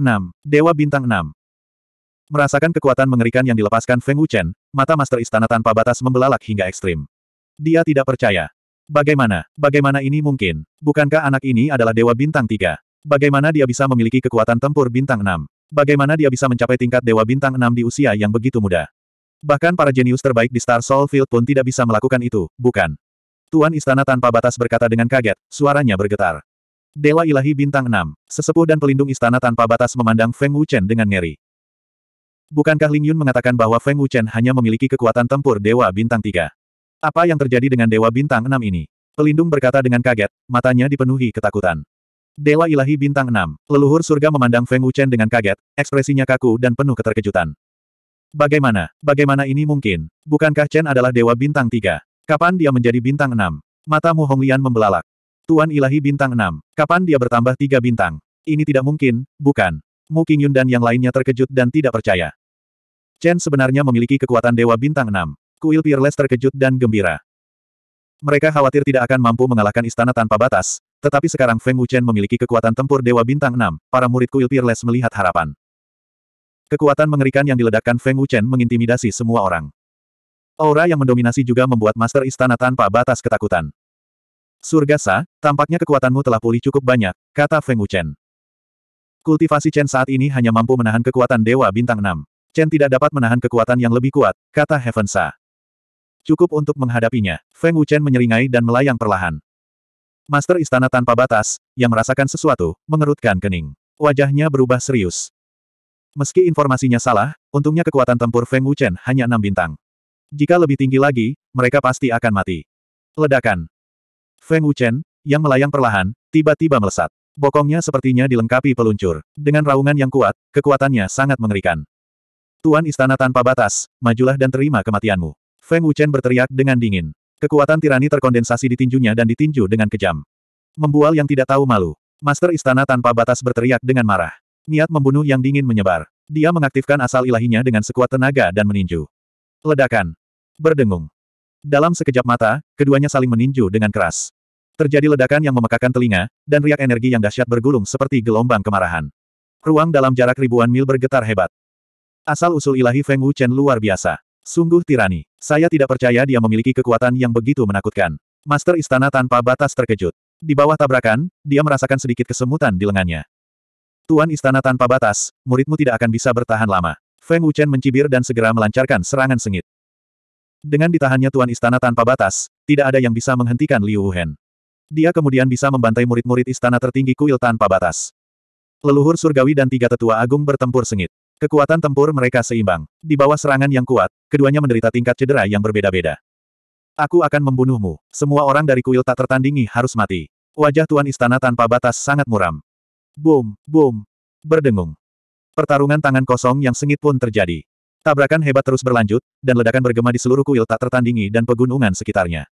6. Dewa Bintang 6 Merasakan kekuatan mengerikan yang dilepaskan Feng Wuchen, mata Master Istana tanpa batas membelalak hingga ekstrim. Dia tidak percaya. Bagaimana, bagaimana ini mungkin? Bukankah anak ini adalah Dewa Bintang 3? Bagaimana dia bisa memiliki kekuatan tempur Bintang 6? Bagaimana dia bisa mencapai tingkat Dewa Bintang 6 di usia yang begitu muda? Bahkan para jenius terbaik di Star Soul Field pun tidak bisa melakukan itu, bukan? Tuan Istana tanpa batas berkata dengan kaget, suaranya bergetar. Dewa Ilahi Bintang 6, sesepuh dan pelindung istana tanpa batas memandang Feng Wuchen dengan ngeri. Bukankah Ling Yun mengatakan bahwa Feng Wuchen hanya memiliki kekuatan tempur Dewa Bintang 3? Apa yang terjadi dengan Dewa Bintang 6 ini? Pelindung berkata dengan kaget, matanya dipenuhi ketakutan. Dewa Ilahi Bintang 6, leluhur surga memandang Feng Wuchen dengan kaget, ekspresinya kaku dan penuh keterkejutan. Bagaimana, bagaimana ini mungkin? Bukankah Chen adalah Dewa Bintang 3? Kapan dia menjadi Bintang 6? Mata Mu Honglian membelalak. Tuan Ilahi bintang 6. Kapan dia bertambah tiga bintang? Ini tidak mungkin, bukan? Mu Qingyun dan yang lainnya terkejut dan tidak percaya. Chen sebenarnya memiliki kekuatan dewa bintang 6. Kuil Peerless terkejut dan gembira. Mereka khawatir tidak akan mampu mengalahkan istana tanpa batas, tetapi sekarang Feng Wuchen memiliki kekuatan tempur Dewa Bintang 6, para murid kuil Peerless melihat harapan. Kekuatan mengerikan yang diledakkan Feng Wuchen mengintimidasi semua orang. Aura yang mendominasi juga membuat Master Istana tanpa batas ketakutan. Surga Sa, tampaknya kekuatanmu telah pulih cukup banyak, kata Feng Wuchen. Kultivasi Chen saat ini hanya mampu menahan kekuatan Dewa Bintang 6. Chen tidak dapat menahan kekuatan yang lebih kuat, kata Heaven Sa. Cukup untuk menghadapinya. Feng Wuchen menyeringai dan melayang perlahan. Master Istana Tanpa Batas, yang merasakan sesuatu, mengerutkan kening. Wajahnya berubah serius. Meski informasinya salah, untungnya kekuatan tempur Feng Wuchen hanya enam bintang. Jika lebih tinggi lagi, mereka pasti akan mati. Ledakan. Feng Wuchen, yang melayang perlahan, tiba-tiba melesat. Bokongnya sepertinya dilengkapi peluncur. Dengan raungan yang kuat, kekuatannya sangat mengerikan. Tuan istana tanpa batas, majulah dan terima kematianmu. Feng Wuchen berteriak dengan dingin. Kekuatan tirani terkondensasi di tinjunya dan ditinju dengan kejam. Membual yang tidak tahu malu. Master istana tanpa batas berteriak dengan marah. Niat membunuh yang dingin menyebar. Dia mengaktifkan asal ilahinya dengan sekuat tenaga dan meninju. Ledakan. Berdengung. Dalam sekejap mata, keduanya saling meninju dengan keras. Terjadi ledakan yang memekakan telinga, dan riak energi yang dahsyat bergulung seperti gelombang kemarahan. Ruang dalam jarak ribuan mil bergetar hebat. Asal-usul ilahi Feng Wu Chen luar biasa. Sungguh tirani. Saya tidak percaya dia memiliki kekuatan yang begitu menakutkan. Master Istana tanpa batas terkejut. Di bawah tabrakan, dia merasakan sedikit kesemutan di lengannya. Tuan Istana tanpa batas, muridmu tidak akan bisa bertahan lama. Feng Wu Chen mencibir dan segera melancarkan serangan sengit. Dengan ditahannya Tuan Istana tanpa batas, tidak ada yang bisa menghentikan Liu Wuhen. Dia kemudian bisa membantai murid-murid istana tertinggi kuil tanpa batas. Leluhur surgawi dan tiga tetua agung bertempur sengit. Kekuatan tempur mereka seimbang. Di bawah serangan yang kuat, keduanya menderita tingkat cedera yang berbeda-beda. Aku akan membunuhmu. Semua orang dari kuil tak tertandingi harus mati. Wajah Tuan Istana tanpa batas sangat muram. Boom, boom. Berdengung. Pertarungan tangan kosong yang sengit pun terjadi. Tabrakan hebat terus berlanjut, dan ledakan bergema di seluruh kuil tak tertandingi dan pegunungan sekitarnya.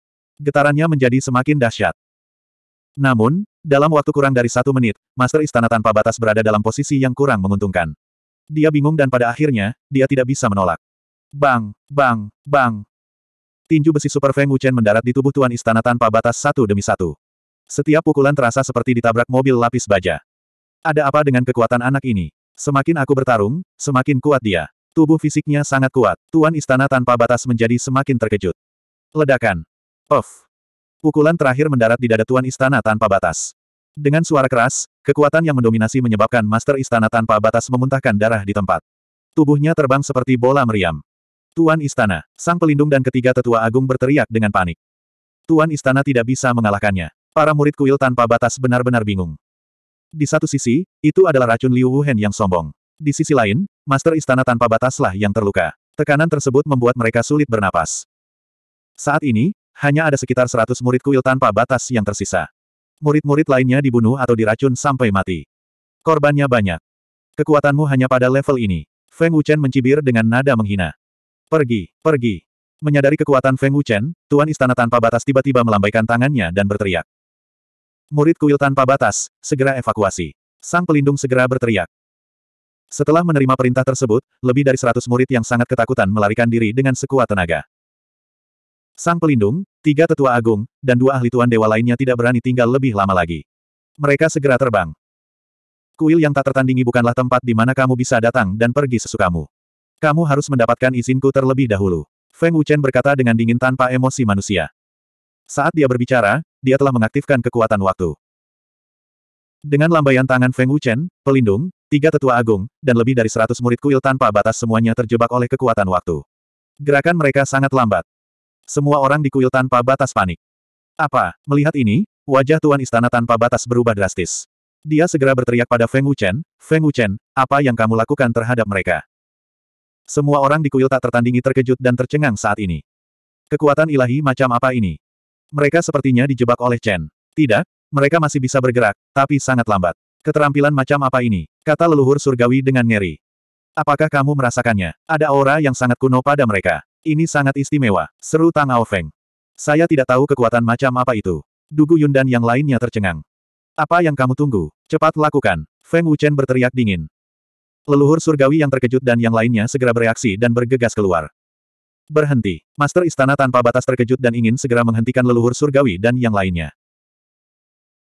Getarannya menjadi semakin dahsyat. Namun, dalam waktu kurang dari satu menit, Master Istana tanpa batas berada dalam posisi yang kurang menguntungkan. Dia bingung dan pada akhirnya, dia tidak bisa menolak. Bang, bang, bang. Tinju besi Super Feng Wuchen mendarat di tubuh Tuan Istana tanpa batas satu demi satu. Setiap pukulan terasa seperti ditabrak mobil lapis baja. Ada apa dengan kekuatan anak ini? Semakin aku bertarung, semakin kuat dia. Tubuh fisiknya sangat kuat. Tuan Istana tanpa batas menjadi semakin terkejut. Ledakan. Off. Pukulan terakhir mendarat di dada Tuan Istana tanpa batas. Dengan suara keras, kekuatan yang mendominasi menyebabkan Master Istana tanpa batas memuntahkan darah di tempat. Tubuhnya terbang seperti bola meriam. Tuan Istana, sang pelindung dan ketiga tetua agung berteriak dengan panik. Tuan Istana tidak bisa mengalahkannya. Para murid kuil tanpa batas benar-benar bingung. Di satu sisi, itu adalah racun Liu Wuhen yang sombong. Di sisi lain, Master Istana tanpa bataslah yang terluka. Tekanan tersebut membuat mereka sulit bernapas. Saat ini, hanya ada sekitar seratus murid kuil tanpa batas yang tersisa. Murid-murid lainnya dibunuh atau diracun sampai mati. Korbannya banyak. Kekuatanmu hanya pada level ini. Feng Wuchen mencibir dengan nada menghina. Pergi, pergi. Menyadari kekuatan Feng Wuchen, Tuan Istana Tanpa Batas tiba-tiba melambaikan tangannya dan berteriak. Murid kuil tanpa batas, segera evakuasi. Sang pelindung segera berteriak. Setelah menerima perintah tersebut, lebih dari seratus murid yang sangat ketakutan melarikan diri dengan sekuat tenaga. Sang pelindung, tiga tetua agung, dan dua ahli tuan dewa lainnya tidak berani tinggal lebih lama lagi. Mereka segera terbang. Kuil yang tak tertandingi bukanlah tempat di mana kamu bisa datang dan pergi sesukamu. Kamu harus mendapatkan izinku terlebih dahulu. Feng Wuchen berkata dengan dingin tanpa emosi manusia. Saat dia berbicara, dia telah mengaktifkan kekuatan waktu. Dengan lambaian tangan Feng Wuchen, pelindung, tiga tetua agung, dan lebih dari seratus murid kuil tanpa batas semuanya terjebak oleh kekuatan waktu. Gerakan mereka sangat lambat. Semua orang di kuil tanpa batas panik. Apa? Melihat ini, wajah Tuan Istana tanpa batas berubah drastis. Dia segera berteriak pada Feng Wuchen, Feng Wuchen, apa yang kamu lakukan terhadap mereka? Semua orang di kuil tak tertandingi terkejut dan tercengang saat ini. Kekuatan ilahi macam apa ini? Mereka sepertinya dijebak oleh Chen. Tidak, mereka masih bisa bergerak, tapi sangat lambat. Keterampilan macam apa ini? Kata leluhur surgawi dengan ngeri. Apakah kamu merasakannya? Ada aura yang sangat kuno pada mereka. Ini sangat istimewa, seru Tang Ao Feng. Saya tidak tahu kekuatan macam apa itu. Dugu Yun dan yang lainnya tercengang. Apa yang kamu tunggu? Cepat lakukan. Feng Wuchen berteriak dingin. Leluhur surgawi yang terkejut dan yang lainnya segera bereaksi dan bergegas keluar. Berhenti. Master Istana tanpa batas terkejut dan ingin segera menghentikan leluhur surgawi dan yang lainnya.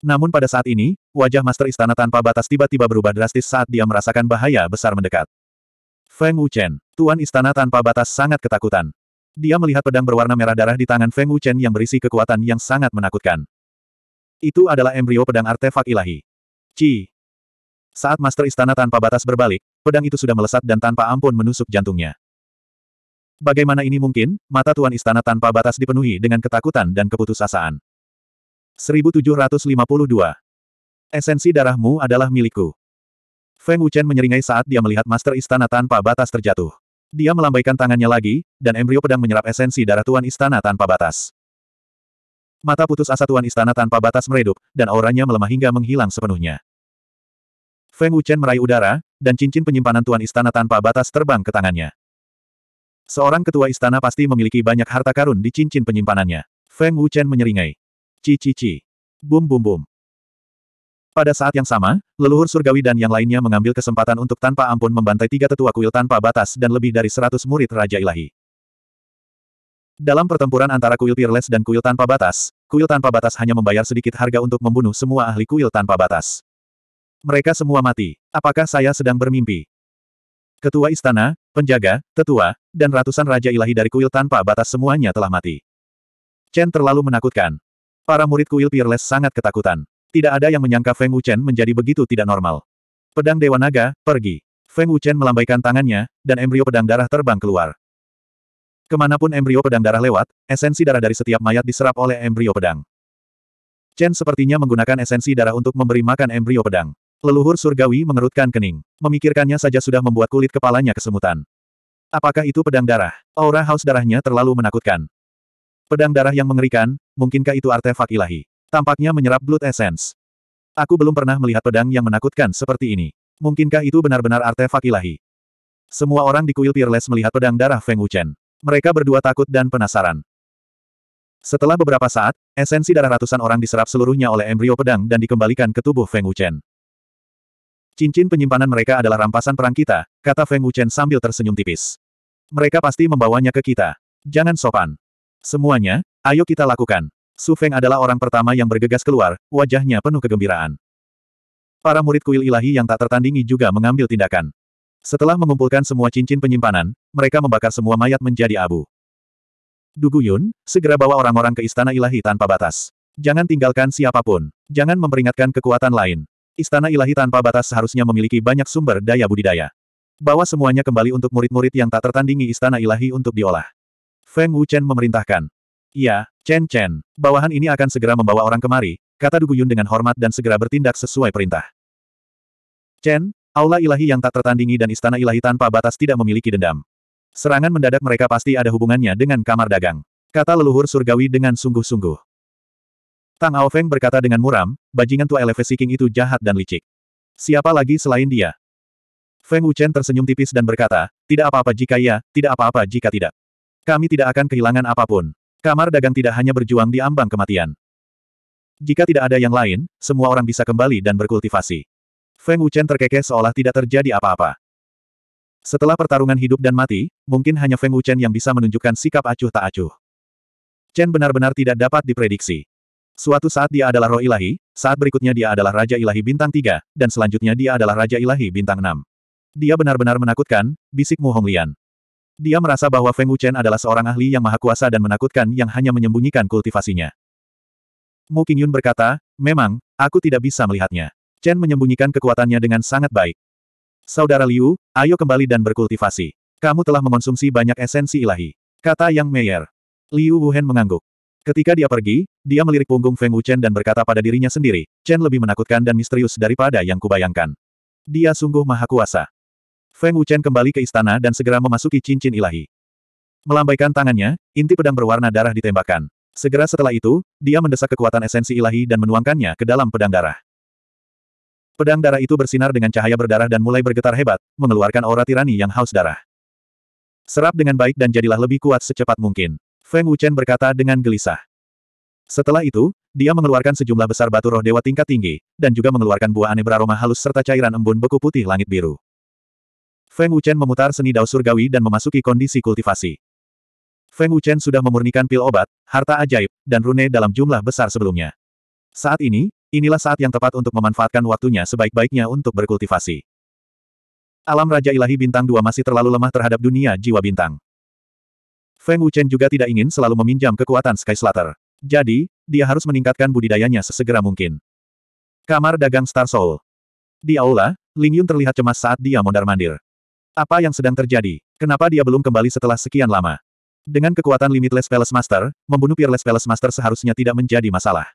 Namun pada saat ini, wajah Master Istana tanpa batas tiba-tiba berubah drastis saat dia merasakan bahaya besar mendekat. Feng Wuchen, Tuan Istana tanpa batas sangat ketakutan. Dia melihat pedang berwarna merah darah di tangan Feng Wuchen yang berisi kekuatan yang sangat menakutkan. Itu adalah embrio pedang artefak ilahi. Ci. Saat Master Istana tanpa batas berbalik, pedang itu sudah melesat dan tanpa ampun menusuk jantungnya. Bagaimana ini mungkin, mata Tuan Istana tanpa batas dipenuhi dengan ketakutan dan keputusasaan. 1752. Esensi darahmu adalah milikku. Feng Wuchen menyeringai saat dia melihat Master Istana tanpa batas terjatuh. Dia melambaikan tangannya lagi, dan embrio pedang menyerap esensi darah Tuan Istana tanpa batas. Mata putus asa Tuan Istana tanpa batas meredup, dan auranya melemah hingga menghilang sepenuhnya. Feng Wuchen meraih udara, dan cincin penyimpanan Tuan Istana tanpa batas terbang ke tangannya. Seorang ketua istana pasti memiliki banyak harta karun di cincin penyimpanannya. Feng Wuchen menyeringai. Cici-ci. Bum-bum-bum. Pada saat yang sama, leluhur surgawi dan yang lainnya mengambil kesempatan untuk tanpa ampun membantai tiga tetua kuil tanpa batas dan lebih dari seratus murid Raja Ilahi. Dalam pertempuran antara kuil Peerless dan kuil tanpa batas, kuil tanpa batas hanya membayar sedikit harga untuk membunuh semua ahli kuil tanpa batas. Mereka semua mati. Apakah saya sedang bermimpi? Ketua istana, penjaga, tetua, dan ratusan raja ilahi dari kuil tanpa batas semuanya telah mati. Chen terlalu menakutkan. Para murid kuil Peerless sangat ketakutan. Tidak ada yang menyangka Feng Wuchen menjadi begitu tidak normal. Pedang Dewa Naga, pergi. Feng Wuchen melambaikan tangannya, dan embrio pedang darah terbang keluar. Kemanapun embrio pedang darah lewat, esensi darah dari setiap mayat diserap oleh embrio pedang. Chen sepertinya menggunakan esensi darah untuk memberi makan embrio pedang. Leluhur surgawi mengerutkan kening. Memikirkannya saja sudah membuat kulit kepalanya kesemutan. Apakah itu pedang darah? Aura haus darahnya terlalu menakutkan. Pedang darah yang mengerikan, mungkinkah itu artefak ilahi? Tampaknya menyerap blood essence. Aku belum pernah melihat pedang yang menakutkan seperti ini. Mungkinkah itu benar-benar artefak ilahi? Semua orang di kuil Peerless melihat pedang darah Feng Wuchen. Mereka berdua takut dan penasaran. Setelah beberapa saat, esensi darah ratusan orang diserap seluruhnya oleh embrio pedang dan dikembalikan ke tubuh Feng Wuchen. Cincin penyimpanan mereka adalah rampasan perang kita, kata Feng Wuchen sambil tersenyum tipis. Mereka pasti membawanya ke kita. Jangan sopan. Semuanya, ayo kita lakukan. Su Feng adalah orang pertama yang bergegas keluar, wajahnya penuh kegembiraan. Para murid kuil ilahi yang tak tertandingi juga mengambil tindakan. Setelah mengumpulkan semua cincin penyimpanan, mereka membakar semua mayat menjadi abu. Dugu Yun, segera bawa orang-orang ke istana ilahi tanpa batas. Jangan tinggalkan siapapun. Jangan memperingatkan kekuatan lain. Istana ilahi tanpa batas seharusnya memiliki banyak sumber daya budidaya. Bawa semuanya kembali untuk murid-murid yang tak tertandingi istana ilahi untuk diolah. Feng Wuchen memerintahkan. Iya, Chen Chen, bawahan ini akan segera membawa orang kemari, kata Duguyun dengan hormat dan segera bertindak sesuai perintah. Chen, aula ilahi yang tak tertandingi dan istana ilahi tanpa batas tidak memiliki dendam. Serangan mendadak mereka pasti ada hubungannya dengan kamar dagang. Kata leluhur surgawi dengan sungguh-sungguh. Tang Ao Feng berkata dengan muram, bajingan tua elevasi king itu jahat dan licik. Siapa lagi selain dia? Feng Chen tersenyum tipis dan berkata, tidak apa-apa jika ya, tidak apa-apa jika tidak. Kami tidak akan kehilangan apapun. Kamar dagang tidak hanya berjuang di ambang kematian. Jika tidak ada yang lain, semua orang bisa kembali dan berkultivasi. Feng Wuchen terkekeh seolah tidak terjadi apa-apa. Setelah pertarungan hidup dan mati, mungkin hanya Feng Wuchen yang bisa menunjukkan sikap acuh tak acuh. Chen benar-benar tidak dapat diprediksi. Suatu saat dia adalah roh ilahi, saat berikutnya dia adalah Raja Ilahi Bintang 3, dan selanjutnya dia adalah Raja Ilahi Bintang 6. Dia benar-benar menakutkan, bisik Mu Honglian. Dia merasa bahwa Feng Wuchen adalah seorang ahli yang maha kuasa dan menakutkan yang hanya menyembunyikan kultivasinya. Mu Qingyun berkata, memang, aku tidak bisa melihatnya. Chen menyembunyikan kekuatannya dengan sangat baik. Saudara Liu, ayo kembali dan berkultivasi. Kamu telah mengonsumsi banyak esensi ilahi. Kata Yang Meyer. Liu Wuhen mengangguk. Ketika dia pergi, dia melirik punggung Feng Wuchen dan berkata pada dirinya sendiri, Chen lebih menakutkan dan misterius daripada yang kubayangkan. Dia sungguh maha kuasa. Feng Wuchen kembali ke istana dan segera memasuki cincin ilahi. Melambaikan tangannya, inti pedang berwarna darah ditembakkan. Segera setelah itu, dia mendesak kekuatan esensi ilahi dan menuangkannya ke dalam pedang darah. Pedang darah itu bersinar dengan cahaya berdarah dan mulai bergetar hebat, mengeluarkan aura tirani yang haus darah. Serap dengan baik dan jadilah lebih kuat secepat mungkin. Feng Wuchen berkata dengan gelisah. Setelah itu, dia mengeluarkan sejumlah besar batu roh dewa tingkat tinggi, dan juga mengeluarkan buah aneh beraroma halus serta cairan embun beku putih langit biru. Feng Wuchen memutar seni dao surgawi dan memasuki kondisi kultivasi. Feng Wuchen sudah memurnikan pil obat, harta ajaib, dan rune dalam jumlah besar sebelumnya. Saat ini, inilah saat yang tepat untuk memanfaatkan waktunya sebaik-baiknya untuk berkultivasi. Alam Raja Ilahi Bintang 2 masih terlalu lemah terhadap dunia jiwa bintang. Feng Wuchen juga tidak ingin selalu meminjam kekuatan Sky Slater. Jadi, dia harus meningkatkan budidayanya sesegera mungkin. Kamar dagang Star Soul. Di aula, Ling Yun terlihat cemas saat dia mondar-mandir. Apa yang sedang terjadi? Kenapa dia belum kembali setelah sekian lama? Dengan kekuatan Limitless Palace Master, membunuh Peerless Palace Master seharusnya tidak menjadi masalah.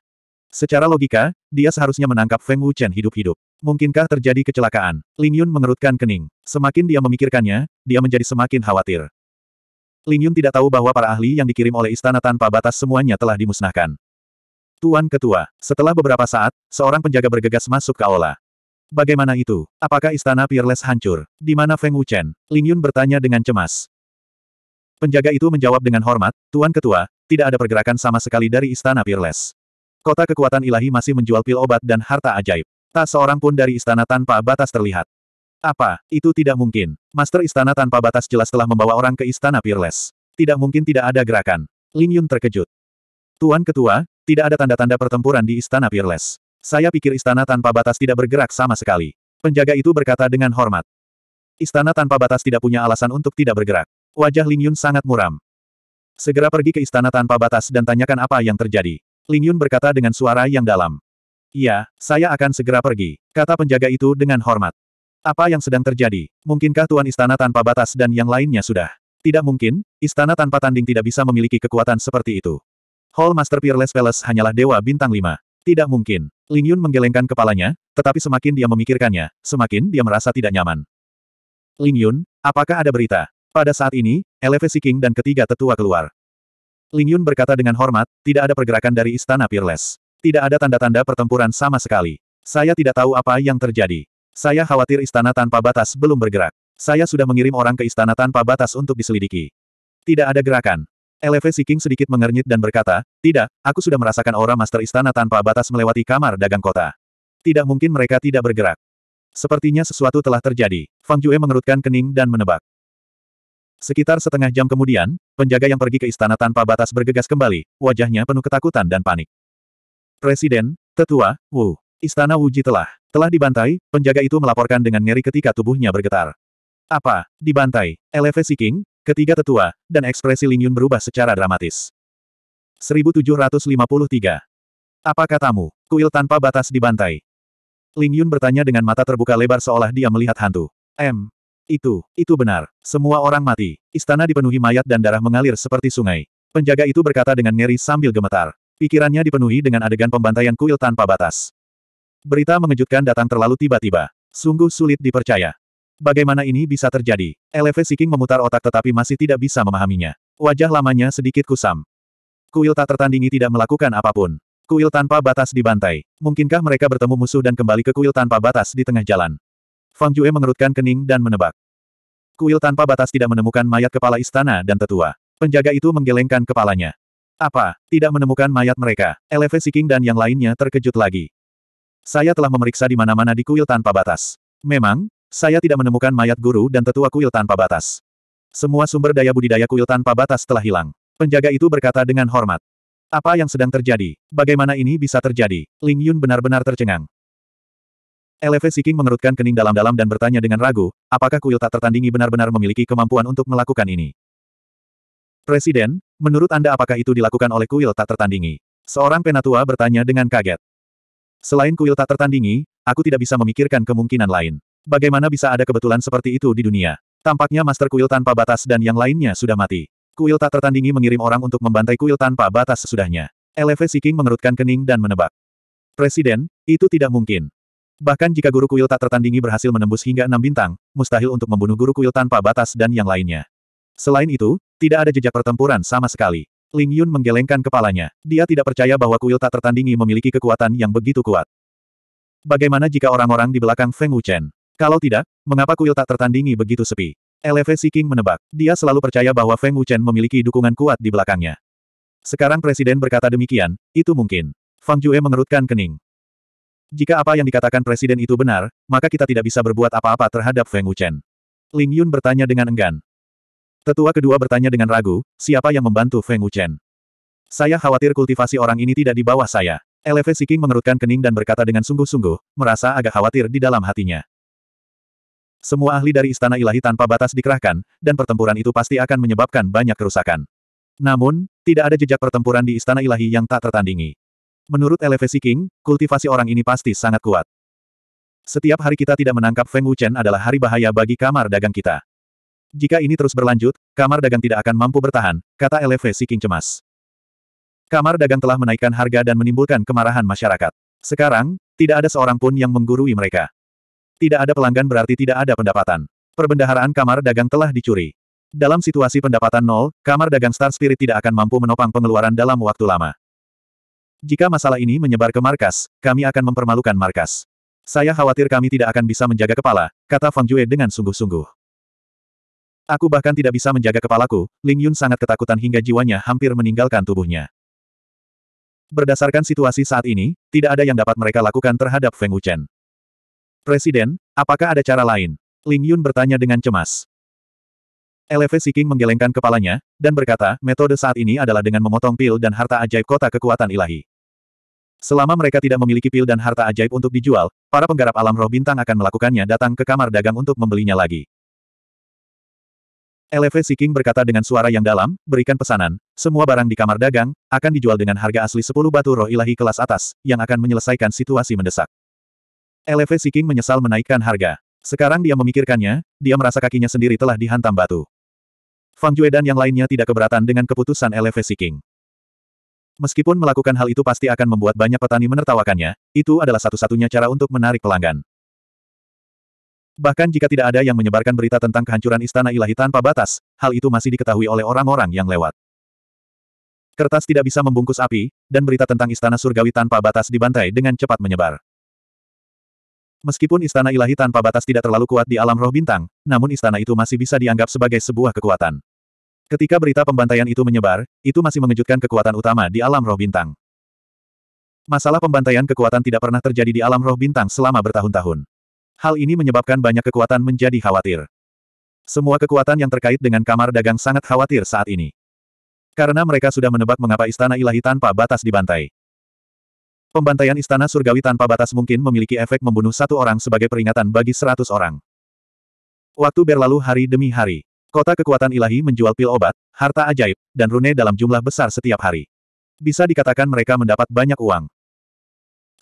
Secara logika, dia seharusnya menangkap Feng Wuchen hidup-hidup. Mungkinkah terjadi kecelakaan? Ling Yun mengerutkan kening. Semakin dia memikirkannya, dia menjadi semakin khawatir. Ling Yun tidak tahu bahwa para ahli yang dikirim oleh istana tanpa batas semuanya telah dimusnahkan. Tuan Ketua, setelah beberapa saat, seorang penjaga bergegas masuk ke aula. Bagaimana itu? Apakah istana Peerless hancur? Di mana Feng Wuchen? Ling Yun bertanya dengan cemas. Penjaga itu menjawab dengan hormat, Tuan Ketua, tidak ada pergerakan sama sekali dari istana Peerless. Kota kekuatan ilahi masih menjual pil obat dan harta ajaib. Tak seorang pun dari istana tanpa batas terlihat. Apa, itu tidak mungkin. Master istana tanpa batas jelas telah membawa orang ke istana Peerless. Tidak mungkin tidak ada gerakan. Ling Yun terkejut. Tuan Ketua, tidak ada tanda-tanda pertempuran di istana Peerless. Saya pikir istana tanpa batas tidak bergerak sama sekali. Penjaga itu berkata dengan hormat. Istana tanpa batas tidak punya alasan untuk tidak bergerak. Wajah Ling Yun sangat muram. Segera pergi ke istana tanpa batas dan tanyakan apa yang terjadi. Ling Yun berkata dengan suara yang dalam. Iya, saya akan segera pergi, kata penjaga itu dengan hormat. Apa yang sedang terjadi? Mungkinkah Tuan Istana tanpa batas dan yang lainnya sudah? Tidak mungkin, Istana tanpa tanding tidak bisa memiliki kekuatan seperti itu. Hall Master Peerless Palace hanyalah Dewa Bintang 5. Tidak mungkin. Ling Yun menggelengkan kepalanya, tetapi semakin dia memikirkannya, semakin dia merasa tidak nyaman. Ling Yun, apakah ada berita? Pada saat ini, Elevasi King dan ketiga tetua keluar. Ling Yun berkata dengan hormat, tidak ada pergerakan dari Istana Peerless. Tidak ada tanda-tanda pertempuran sama sekali. Saya tidak tahu apa yang terjadi. Saya khawatir Istana Tanpa Batas belum bergerak. Saya sudah mengirim orang ke Istana Tanpa Batas untuk diselidiki. Tidak ada gerakan. LV Siking sedikit mengernyit dan berkata, tidak, aku sudah merasakan aura master istana tanpa batas melewati kamar dagang kota. Tidak mungkin mereka tidak bergerak. Sepertinya sesuatu telah terjadi. Fang Jue mengerutkan kening dan menebak. Sekitar setengah jam kemudian, penjaga yang pergi ke istana tanpa batas bergegas kembali, wajahnya penuh ketakutan dan panik. Presiden, tetua, Wu, istana Wuji telah, telah dibantai, penjaga itu melaporkan dengan ngeri ketika tubuhnya bergetar. Apa? Dibantai? LV Siking, Ketiga tetua, dan ekspresi Ling Yun berubah secara dramatis. 1753. Apa katamu? Kuil tanpa batas dibantai. Ling Yun bertanya dengan mata terbuka lebar seolah dia melihat hantu. M. Itu, itu benar. Semua orang mati. Istana dipenuhi mayat dan darah mengalir seperti sungai. Penjaga itu berkata dengan ngeri sambil gemetar. Pikirannya dipenuhi dengan adegan pembantaian kuil tanpa batas. Berita mengejutkan datang terlalu tiba-tiba. Sungguh sulit dipercaya. Bagaimana ini bisa terjadi? Eleve Siking memutar otak tetapi masih tidak bisa memahaminya. Wajah lamanya sedikit kusam. Kuil tak tertandingi tidak melakukan apapun. Kuil tanpa batas dibantai. Mungkinkah mereka bertemu musuh dan kembali ke kuil tanpa batas di tengah jalan? Fang Jue mengerutkan kening dan menebak. Kuil tanpa batas tidak menemukan mayat kepala istana dan tetua. Penjaga itu menggelengkan kepalanya. Apa? Tidak menemukan mayat mereka. Eleve Siking dan yang lainnya terkejut lagi. Saya telah memeriksa di mana-mana di kuil tanpa batas. Memang, saya tidak menemukan mayat guru dan tetua kuil tanpa batas. Semua sumber daya budidaya kuil tanpa batas telah hilang. Penjaga itu berkata dengan hormat. Apa yang sedang terjadi? Bagaimana ini bisa terjadi? Ling Yun benar-benar tercengang. Eleve Siking mengerutkan kening dalam-dalam dan bertanya dengan ragu, apakah kuil tak tertandingi benar-benar memiliki kemampuan untuk melakukan ini? Presiden, menurut Anda apakah itu dilakukan oleh kuil tak tertandingi? Seorang penatua bertanya dengan kaget. Selain kuil tak tertandingi, aku tidak bisa memikirkan kemungkinan lain. Bagaimana bisa ada kebetulan seperti itu di dunia? Tampaknya Master Kuil tanpa batas dan yang lainnya sudah mati. Kuil tak tertandingi mengirim orang untuk membantai kuil tanpa batas sesudahnya. Eleve Siking mengerutkan kening dan menebak. Presiden, itu tidak mungkin. Bahkan jika guru kuil tak tertandingi berhasil menembus hingga enam bintang, mustahil untuk membunuh guru kuil tanpa batas dan yang lainnya. Selain itu, tidak ada jejak pertempuran sama sekali. Ling Yun menggelengkan kepalanya. Dia tidak percaya bahwa kuil tak tertandingi memiliki kekuatan yang begitu kuat. Bagaimana jika orang-orang di belakang Feng Wuchen? Kalau tidak, mengapa kuil tak tertandingi begitu sepi? Eleve Siking menebak. Dia selalu percaya bahwa Feng Wuchen memiliki dukungan kuat di belakangnya. Sekarang Presiden berkata demikian, itu mungkin. Fang Jue mengerutkan kening. Jika apa yang dikatakan Presiden itu benar, maka kita tidak bisa berbuat apa-apa terhadap Feng Wuchen. Ling Yun bertanya dengan enggan. Tetua kedua bertanya dengan ragu, siapa yang membantu Feng Wuchen? Saya khawatir kultivasi orang ini tidak di bawah saya. Eleve Siking mengerutkan kening dan berkata dengan sungguh-sungguh, merasa agak khawatir di dalam hatinya. Semua ahli dari Istana Ilahi tanpa batas dikerahkan, dan pertempuran itu pasti akan menyebabkan banyak kerusakan. Namun, tidak ada jejak pertempuran di Istana Ilahi yang tak tertandingi. Menurut Elevasi King, kultivasi orang ini pasti sangat kuat. Setiap hari kita tidak menangkap Feng Wuchen adalah hari bahaya bagi kamar dagang kita. Jika ini terus berlanjut, kamar dagang tidak akan mampu bertahan, kata Elevasi King cemas. Kamar dagang telah menaikkan harga dan menimbulkan kemarahan masyarakat. Sekarang, tidak ada seorang pun yang menggurui mereka. Tidak ada pelanggan berarti tidak ada pendapatan. Perbendaharaan kamar dagang telah dicuri. Dalam situasi pendapatan nol, kamar dagang Star Spirit tidak akan mampu menopang pengeluaran dalam waktu lama. Jika masalah ini menyebar ke markas, kami akan mempermalukan markas. Saya khawatir kami tidak akan bisa menjaga kepala, kata Feng Jue dengan sungguh-sungguh. Aku bahkan tidak bisa menjaga kepalaku, Ling Yun sangat ketakutan hingga jiwanya hampir meninggalkan tubuhnya. Berdasarkan situasi saat ini, tidak ada yang dapat mereka lakukan terhadap Feng Wuchen. Presiden, apakah ada cara lain? Ling Yun bertanya dengan cemas. LV Siking menggelengkan kepalanya, dan berkata, metode saat ini adalah dengan memotong pil dan harta ajaib kota kekuatan ilahi. Selama mereka tidak memiliki pil dan harta ajaib untuk dijual, para penggarap alam roh bintang akan melakukannya datang ke kamar dagang untuk membelinya lagi. LV Siking berkata dengan suara yang dalam, berikan pesanan, semua barang di kamar dagang, akan dijual dengan harga asli 10 batu roh ilahi kelas atas, yang akan menyelesaikan situasi mendesak. LV Siking menyesal menaikkan harga. Sekarang dia memikirkannya, dia merasa kakinya sendiri telah dihantam batu. Fang Jue dan yang lainnya tidak keberatan dengan keputusan LV Siking. Meskipun melakukan hal itu pasti akan membuat banyak petani menertawakannya, itu adalah satu-satunya cara untuk menarik pelanggan. Bahkan jika tidak ada yang menyebarkan berita tentang kehancuran istana ilahi tanpa batas, hal itu masih diketahui oleh orang-orang yang lewat. Kertas tidak bisa membungkus api, dan berita tentang istana surgawi tanpa batas dibantai dengan cepat menyebar. Meskipun istana ilahi tanpa batas tidak terlalu kuat di alam roh bintang, namun istana itu masih bisa dianggap sebagai sebuah kekuatan. Ketika berita pembantaian itu menyebar, itu masih mengejutkan kekuatan utama di alam roh bintang. Masalah pembantaian kekuatan tidak pernah terjadi di alam roh bintang selama bertahun-tahun. Hal ini menyebabkan banyak kekuatan menjadi khawatir. Semua kekuatan yang terkait dengan kamar dagang sangat khawatir saat ini. Karena mereka sudah menebak mengapa istana ilahi tanpa batas dibantai. Pembantaian istana surgawi tanpa batas mungkin memiliki efek membunuh satu orang sebagai peringatan bagi seratus orang. Waktu berlalu hari demi hari. Kota kekuatan ilahi menjual pil obat, harta ajaib, dan rune dalam jumlah besar setiap hari. Bisa dikatakan mereka mendapat banyak uang.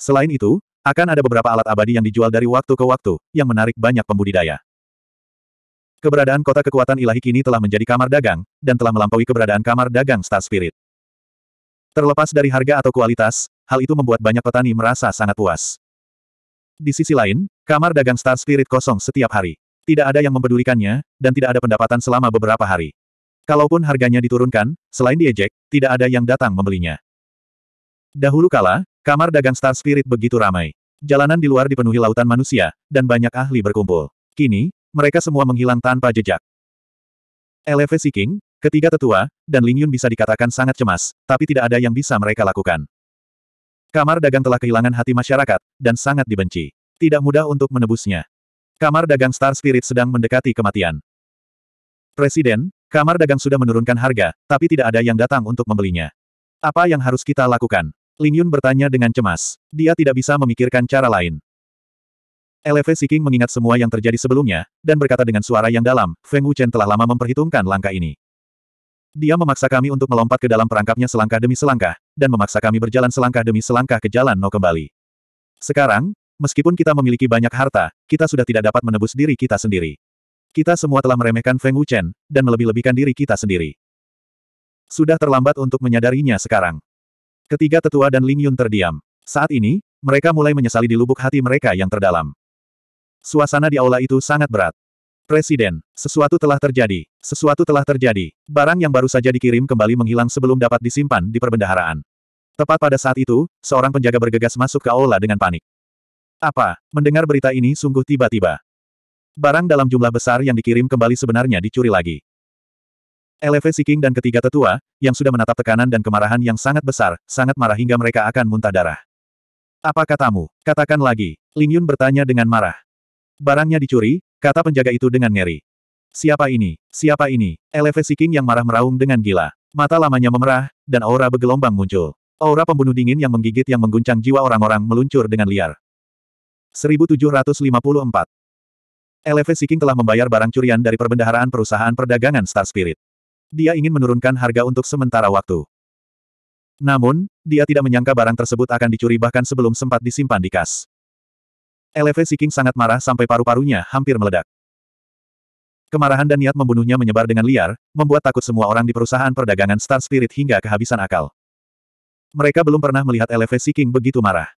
Selain itu, akan ada beberapa alat abadi yang dijual dari waktu ke waktu, yang menarik banyak pembudidaya. Keberadaan kota kekuatan ilahi kini telah menjadi kamar dagang, dan telah melampaui keberadaan kamar dagang Star Spirit. Terlepas dari harga atau kualitas, hal itu membuat banyak petani merasa sangat puas. Di sisi lain, kamar dagang Star Spirit kosong setiap hari. Tidak ada yang mempedulikannya, dan tidak ada pendapatan selama beberapa hari. Kalaupun harganya diturunkan, selain diejek, tidak ada yang datang membelinya. Dahulu kala, kamar dagang Star Spirit begitu ramai. Jalanan di luar dipenuhi lautan manusia, dan banyak ahli berkumpul. Kini, mereka semua menghilang tanpa jejak. LV Seeking, ketiga tetua, dan Ling Yun bisa dikatakan sangat cemas, tapi tidak ada yang bisa mereka lakukan. Kamar dagang telah kehilangan hati masyarakat, dan sangat dibenci. Tidak mudah untuk menebusnya. Kamar dagang Star Spirit sedang mendekati kematian. Presiden, kamar dagang sudah menurunkan harga, tapi tidak ada yang datang untuk membelinya. Apa yang harus kita lakukan? Ling Yun bertanya dengan cemas. Dia tidak bisa memikirkan cara lain. LV Siking mengingat semua yang terjadi sebelumnya, dan berkata dengan suara yang dalam, Feng Wuchen telah lama memperhitungkan langkah ini. Dia memaksa kami untuk melompat ke dalam perangkapnya selangkah demi selangkah, dan memaksa kami berjalan selangkah demi selangkah ke jalan No kembali. Sekarang, meskipun kita memiliki banyak harta, kita sudah tidak dapat menebus diri kita sendiri. Kita semua telah meremehkan Feng Wuchen, dan melebih-lebihkan diri kita sendiri. Sudah terlambat untuk menyadarinya sekarang. Ketiga tetua dan Ling Yun terdiam. Saat ini, mereka mulai menyesali di lubuk hati mereka yang terdalam. Suasana di aula itu sangat berat. Presiden, sesuatu telah terjadi, sesuatu telah terjadi. Barang yang baru saja dikirim kembali menghilang sebelum dapat disimpan di perbendaharaan. Tepat pada saat itu, seorang penjaga bergegas masuk ke aula dengan panik. Apa? Mendengar berita ini sungguh tiba-tiba. Barang dalam jumlah besar yang dikirim kembali sebenarnya dicuri lagi. Eleve Siking dan ketiga tetua, yang sudah menatap tekanan dan kemarahan yang sangat besar, sangat marah hingga mereka akan muntah darah. Apa katamu? Katakan lagi. Ling Yun bertanya dengan marah. Barangnya dicuri, Kata penjaga itu dengan ngeri. Siapa ini? Siapa ini? Elevesi King yang marah meraung dengan gila. Mata lamanya memerah, dan aura bergelombang muncul. Aura pembunuh dingin yang menggigit yang mengguncang jiwa orang-orang meluncur dengan liar. 1754 Elevesi King telah membayar barang curian dari perbendaharaan perusahaan perdagangan Star Spirit. Dia ingin menurunkan harga untuk sementara waktu. Namun, dia tidak menyangka barang tersebut akan dicuri bahkan sebelum sempat disimpan di kas. Eleve Siking sangat marah sampai paru-parunya hampir meledak. Kemarahan dan niat membunuhnya menyebar dengan liar, membuat takut semua orang di perusahaan perdagangan Star Spirit hingga kehabisan akal. Mereka belum pernah melihat Eleve Siking begitu marah.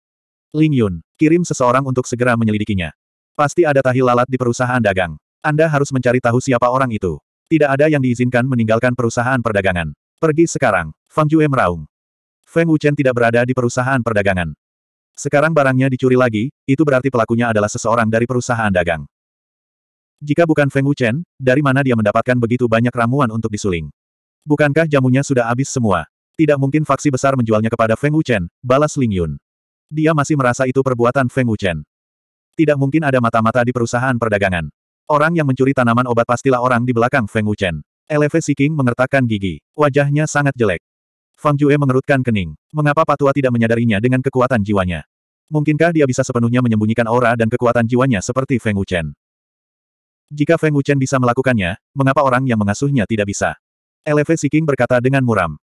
Ling Yun, kirim seseorang untuk segera menyelidikinya. Pasti ada tahi lalat di perusahaan dagang. Anda harus mencari tahu siapa orang itu. Tidak ada yang diizinkan meninggalkan perusahaan perdagangan. Pergi sekarang, Fang Jue meraung. Feng Wuchen tidak berada di perusahaan perdagangan. Sekarang barangnya dicuri lagi, itu berarti pelakunya adalah seseorang dari perusahaan dagang. Jika bukan Feng Wuchen, dari mana dia mendapatkan begitu banyak ramuan untuk disuling? Bukankah jamunya sudah habis semua? Tidak mungkin faksi besar menjualnya kepada Feng Wuchen, balas Ling Yun. Dia masih merasa itu perbuatan Feng Wuchen. Tidak mungkin ada mata-mata di perusahaan perdagangan. Orang yang mencuri tanaman obat pastilah orang di belakang Feng Wuchen. Eleve Siking mengertakkan gigi. Wajahnya sangat jelek. Fang Jue mengerutkan kening. Mengapa Patua tidak menyadarinya dengan kekuatan jiwanya? Mungkinkah dia bisa sepenuhnya menyembunyikan aura dan kekuatan jiwanya seperti Feng Wuchen? Jika Feng Wuchen bisa melakukannya, mengapa orang yang mengasuhnya tidak bisa? Lv Siking berkata dengan muram.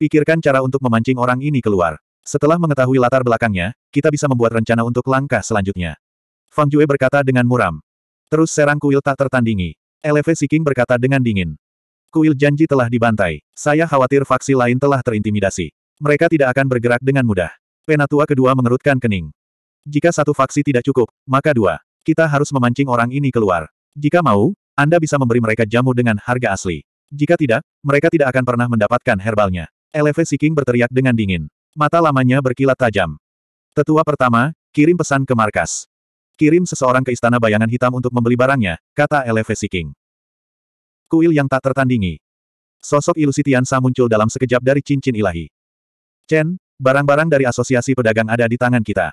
Pikirkan cara untuk memancing orang ini keluar. Setelah mengetahui latar belakangnya, kita bisa membuat rencana untuk langkah selanjutnya. Fang Jue berkata dengan muram. Terus serang kuil tak tertandingi. Lv Siking berkata dengan dingin. Kuil janji telah dibantai. Saya khawatir faksi lain telah terintimidasi. Mereka tidak akan bergerak dengan mudah. Penatua kedua mengerutkan kening. Jika satu faksi tidak cukup, maka dua. Kita harus memancing orang ini keluar. Jika mau, Anda bisa memberi mereka jamu dengan harga asli. Jika tidak, mereka tidak akan pernah mendapatkan herbalnya. Eleve Siking berteriak dengan dingin. Mata lamanya berkilat tajam. Tetua pertama, kirim pesan ke markas. Kirim seseorang ke istana bayangan hitam untuk membeli barangnya, kata Eleve Siking. Kuil yang tak tertandingi. Sosok ilusi Tiansa muncul dalam sekejap dari cincin ilahi. Chen, barang-barang dari asosiasi pedagang ada di tangan kita.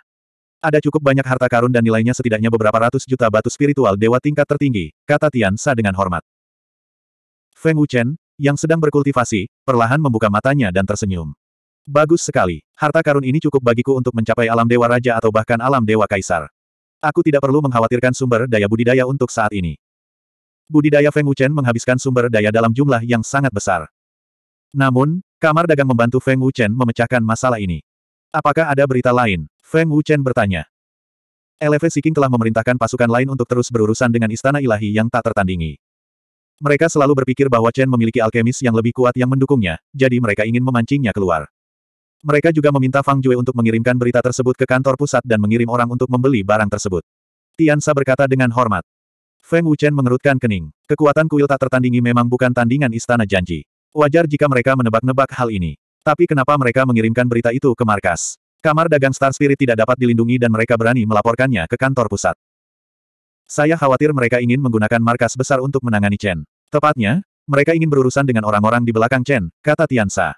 Ada cukup banyak harta karun dan nilainya setidaknya beberapa ratus juta batu spiritual dewa tingkat tertinggi, kata Tiansa dengan hormat. Feng Wuchen, yang sedang berkultivasi, perlahan membuka matanya dan tersenyum. Bagus sekali, harta karun ini cukup bagiku untuk mencapai alam dewa raja atau bahkan alam dewa kaisar. Aku tidak perlu mengkhawatirkan sumber daya budidaya untuk saat ini budidaya Feng Wuchen menghabiskan sumber daya dalam jumlah yang sangat besar. Namun, kamar dagang membantu Feng Wuchen memecahkan masalah ini. Apakah ada berita lain? Feng Wuchen bertanya. Eleve Siking telah memerintahkan pasukan lain untuk terus berurusan dengan istana ilahi yang tak tertandingi. Mereka selalu berpikir bahwa Chen memiliki alkemis yang lebih kuat yang mendukungnya, jadi mereka ingin memancingnya keluar. Mereka juga meminta Fang Jue untuk mengirimkan berita tersebut ke kantor pusat dan mengirim orang untuk membeli barang tersebut. Tian Sa berkata dengan hormat. Feng Wuchen mengerutkan kening. Kekuatan kuil tak tertandingi memang bukan tandingan istana janji. Wajar jika mereka menebak-nebak hal ini. Tapi kenapa mereka mengirimkan berita itu ke markas? Kamar dagang Star Spirit tidak dapat dilindungi dan mereka berani melaporkannya ke kantor pusat. Saya khawatir mereka ingin menggunakan markas besar untuk menangani Chen. Tepatnya, mereka ingin berurusan dengan orang-orang di belakang Chen, kata Tiansa.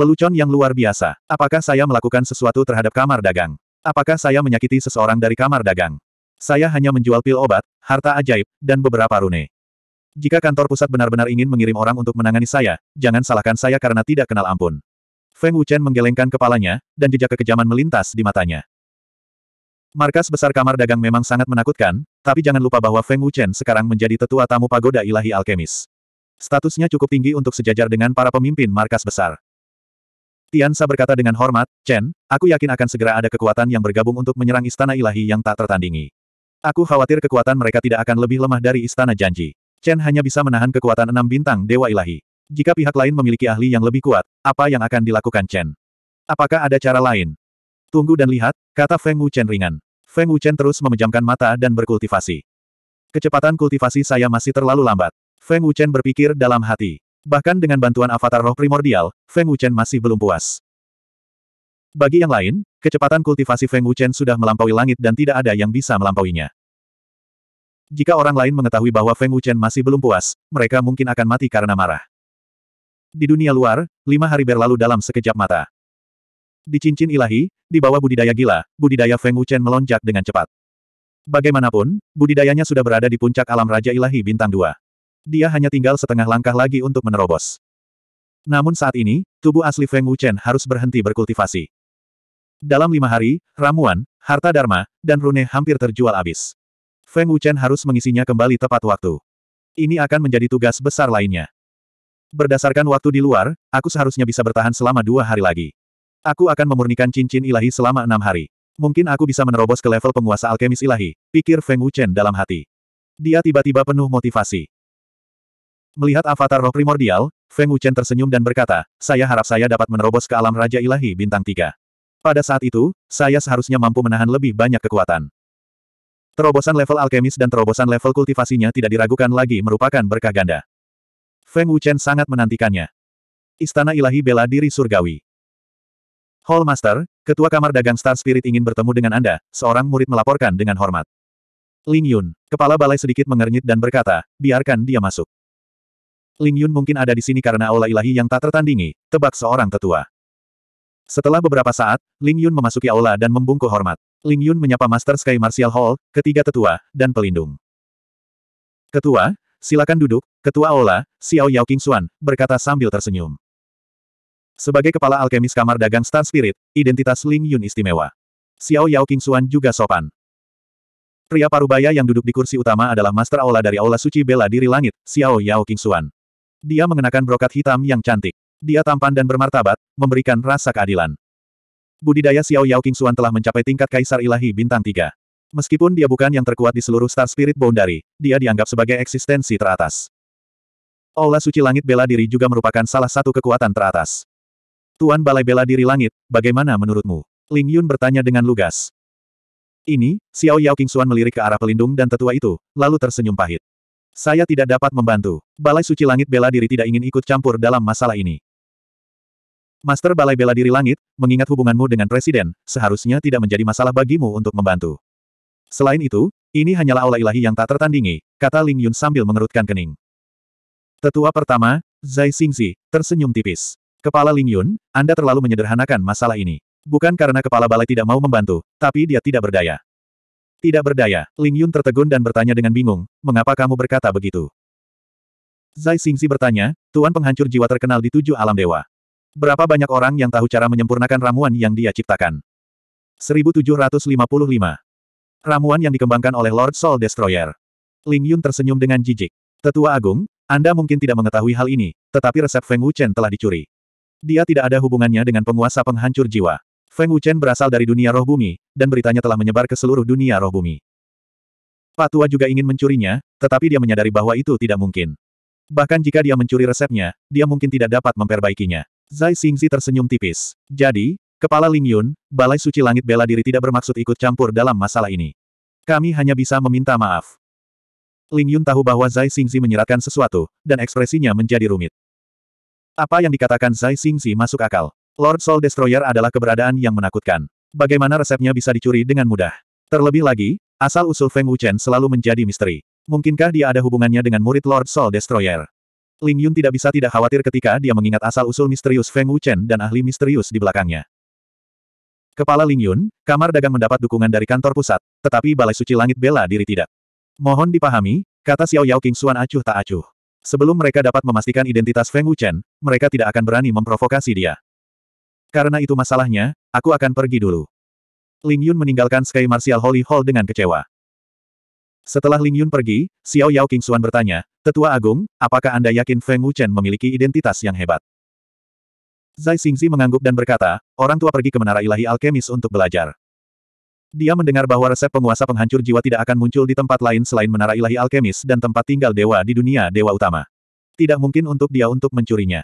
Lelucon yang luar biasa. Apakah saya melakukan sesuatu terhadap kamar dagang? Apakah saya menyakiti seseorang dari kamar dagang? Saya hanya menjual pil obat, harta ajaib, dan beberapa rune. Jika kantor pusat benar-benar ingin mengirim orang untuk menangani saya, jangan salahkan saya karena tidak kenal ampun. Feng Wuchen menggelengkan kepalanya, dan jejak kekejaman melintas di matanya. Markas besar kamar dagang memang sangat menakutkan, tapi jangan lupa bahwa Feng Wuchen sekarang menjadi tetua tamu pagoda ilahi alkemis. Statusnya cukup tinggi untuk sejajar dengan para pemimpin markas besar. Tian Tiansa berkata dengan hormat, Chen, aku yakin akan segera ada kekuatan yang bergabung untuk menyerang istana ilahi yang tak tertandingi. Aku khawatir kekuatan mereka tidak akan lebih lemah dari Istana Janji. Chen hanya bisa menahan kekuatan enam bintang Dewa Ilahi. Jika pihak lain memiliki ahli yang lebih kuat, apa yang akan dilakukan Chen? Apakah ada cara lain? Tunggu dan lihat, kata Feng Wuchen ringan. Feng Wuchen terus memejamkan mata dan berkultivasi. Kecepatan kultivasi saya masih terlalu lambat. Feng Wuchen berpikir dalam hati. Bahkan dengan bantuan avatar roh primordial, Feng Wuchen masih belum puas. Bagi yang lain, kecepatan kultivasi Feng Wuchen sudah melampaui langit dan tidak ada yang bisa melampauinya. Jika orang lain mengetahui bahwa Feng Wuchen masih belum puas, mereka mungkin akan mati karena marah. Di dunia luar, lima hari berlalu dalam sekejap mata. Di cincin ilahi, di bawah budidaya gila, budidaya Feng Wuchen melonjak dengan cepat. Bagaimanapun, budidayanya sudah berada di puncak alam Raja Ilahi Bintang 2. Dia hanya tinggal setengah langkah lagi untuk menerobos. Namun saat ini, tubuh asli Feng Wuchen harus berhenti berkultivasi. Dalam lima hari, ramuan, harta dharma, dan rune hampir terjual habis. Feng Wuchen harus mengisinya kembali tepat waktu. Ini akan menjadi tugas besar lainnya. Berdasarkan waktu di luar, aku seharusnya bisa bertahan selama dua hari lagi. Aku akan memurnikan cincin ilahi selama enam hari. Mungkin aku bisa menerobos ke level penguasa alkemis ilahi, pikir Feng Wuchen dalam hati. Dia tiba-tiba penuh motivasi. Melihat avatar roh primordial, Feng Wuchen tersenyum dan berkata, saya harap saya dapat menerobos ke alam Raja Ilahi Bintang 3. Pada saat itu, saya seharusnya mampu menahan lebih banyak kekuatan. Terobosan level alkemis dan terobosan level kultivasinya tidak diragukan lagi merupakan berkah ganda. Feng Wuchen sangat menantikannya. Istana Ilahi Bela Diri Surgawi Hall Master, Ketua Kamar Dagang Star Spirit ingin bertemu dengan Anda, seorang murid melaporkan dengan hormat. Ling Yun, kepala balai sedikit mengernyit dan berkata, biarkan dia masuk. Ling Yun mungkin ada di sini karena aula ilahi yang tak tertandingi, tebak seorang tetua. Setelah beberapa saat, Ling Yun memasuki aula dan membungkuk hormat. Ling Yun menyapa Master Sky Martial Hall, ketiga tetua, dan pelindung. Ketua, silakan duduk, Ketua Aula, Xiao Yao King Xuan, berkata sambil tersenyum. Sebagai kepala alkemis kamar dagang Star Spirit, identitas Ling Yun istimewa. Xiao Yao King Xuan juga sopan. Pria parubaya yang duduk di kursi utama adalah Master Aula dari Aula Suci Bela Diri Langit, Xiao Yao King Xuan. Dia mengenakan brokat hitam yang cantik. Dia tampan dan bermartabat, memberikan rasa keadilan. Budidaya Xiao Yao King Xuan telah mencapai tingkat Kaisar Ilahi Bintang 3. Meskipun dia bukan yang terkuat di seluruh Star Spirit Boundary, dia dianggap sebagai eksistensi teratas. Aula Suci Langit Bela Diri juga merupakan salah satu kekuatan teratas. Tuan Balai Bela Diri Langit, bagaimana menurutmu? Ling Yun bertanya dengan lugas. Ini, Xiao Yao King Xuan melirik ke arah pelindung dan tetua itu, lalu tersenyum pahit. Saya tidak dapat membantu. Balai Suci Langit Bela Diri tidak ingin ikut campur dalam masalah ini. Master Balai Bela Diri Langit, mengingat hubunganmu dengan Presiden, seharusnya tidak menjadi masalah bagimu untuk membantu. Selain itu, ini hanyalah aula ilahi yang tak tertandingi, kata Ling Yun sambil mengerutkan kening. Tetua pertama, Zai Xingzi, tersenyum tipis. Kepala Ling Yun, Anda terlalu menyederhanakan masalah ini. Bukan karena kepala balai tidak mau membantu, tapi dia tidak berdaya. Tidak berdaya, Ling Yun tertegun dan bertanya dengan bingung, mengapa kamu berkata begitu? Zai Xingzi bertanya, Tuan penghancur jiwa terkenal di tujuh alam dewa. Berapa banyak orang yang tahu cara menyempurnakan ramuan yang dia ciptakan? 1755. Ramuan yang dikembangkan oleh Lord Soul Destroyer. Ling Yun tersenyum dengan jijik. Tetua Agung, Anda mungkin tidak mengetahui hal ini, tetapi resep Feng Wuchen telah dicuri. Dia tidak ada hubungannya dengan penguasa penghancur jiwa. Feng Wuchen berasal dari dunia roh bumi, dan beritanya telah menyebar ke seluruh dunia roh bumi. Pak tua juga ingin mencurinya, tetapi dia menyadari bahwa itu tidak mungkin. Bahkan jika dia mencuri resepnya, dia mungkin tidak dapat memperbaikinya. Zai Xingzi tersenyum tipis. Jadi, Kepala Ling Yun, Balai Suci Langit Bela Diri tidak bermaksud ikut campur dalam masalah ini. Kami hanya bisa meminta maaf. Ling Yun tahu bahwa Zai Xingzi menyeratkan sesuatu, dan ekspresinya menjadi rumit. Apa yang dikatakan Zai Xingzi masuk akal. Lord Soul Destroyer adalah keberadaan yang menakutkan. Bagaimana resepnya bisa dicuri dengan mudah? Terlebih lagi, asal-usul Feng Wuchen selalu menjadi misteri. Mungkinkah dia ada hubungannya dengan murid Lord Soul Destroyer? Ling Yun tidak bisa tidak khawatir ketika dia mengingat asal-usul misterius Feng Wuchen dan ahli misterius di belakangnya. Kepala Ling Yun, kamar dagang mendapat dukungan dari kantor pusat, tetapi Balai Suci Langit bela diri tidak. Mohon dipahami, kata Xiao Yao King Suan acuh tak acuh. Sebelum mereka dapat memastikan identitas Feng Wuchen, mereka tidak akan berani memprovokasi dia. Karena itu masalahnya, aku akan pergi dulu. Ling Yun meninggalkan Sky Martial Holy Hall dengan kecewa. Setelah Ling Yun pergi, Xiao Yao King Xuan bertanya, Tetua Agung, apakah Anda yakin Feng Wuchen memiliki identitas yang hebat? Zai Xingzi mengangguk dan berkata, orang tua pergi ke Menara Ilahi Alkemis untuk belajar. Dia mendengar bahwa resep penguasa penghancur jiwa tidak akan muncul di tempat lain selain Menara Ilahi Alkemis dan tempat tinggal dewa di dunia dewa utama. Tidak mungkin untuk dia untuk mencurinya.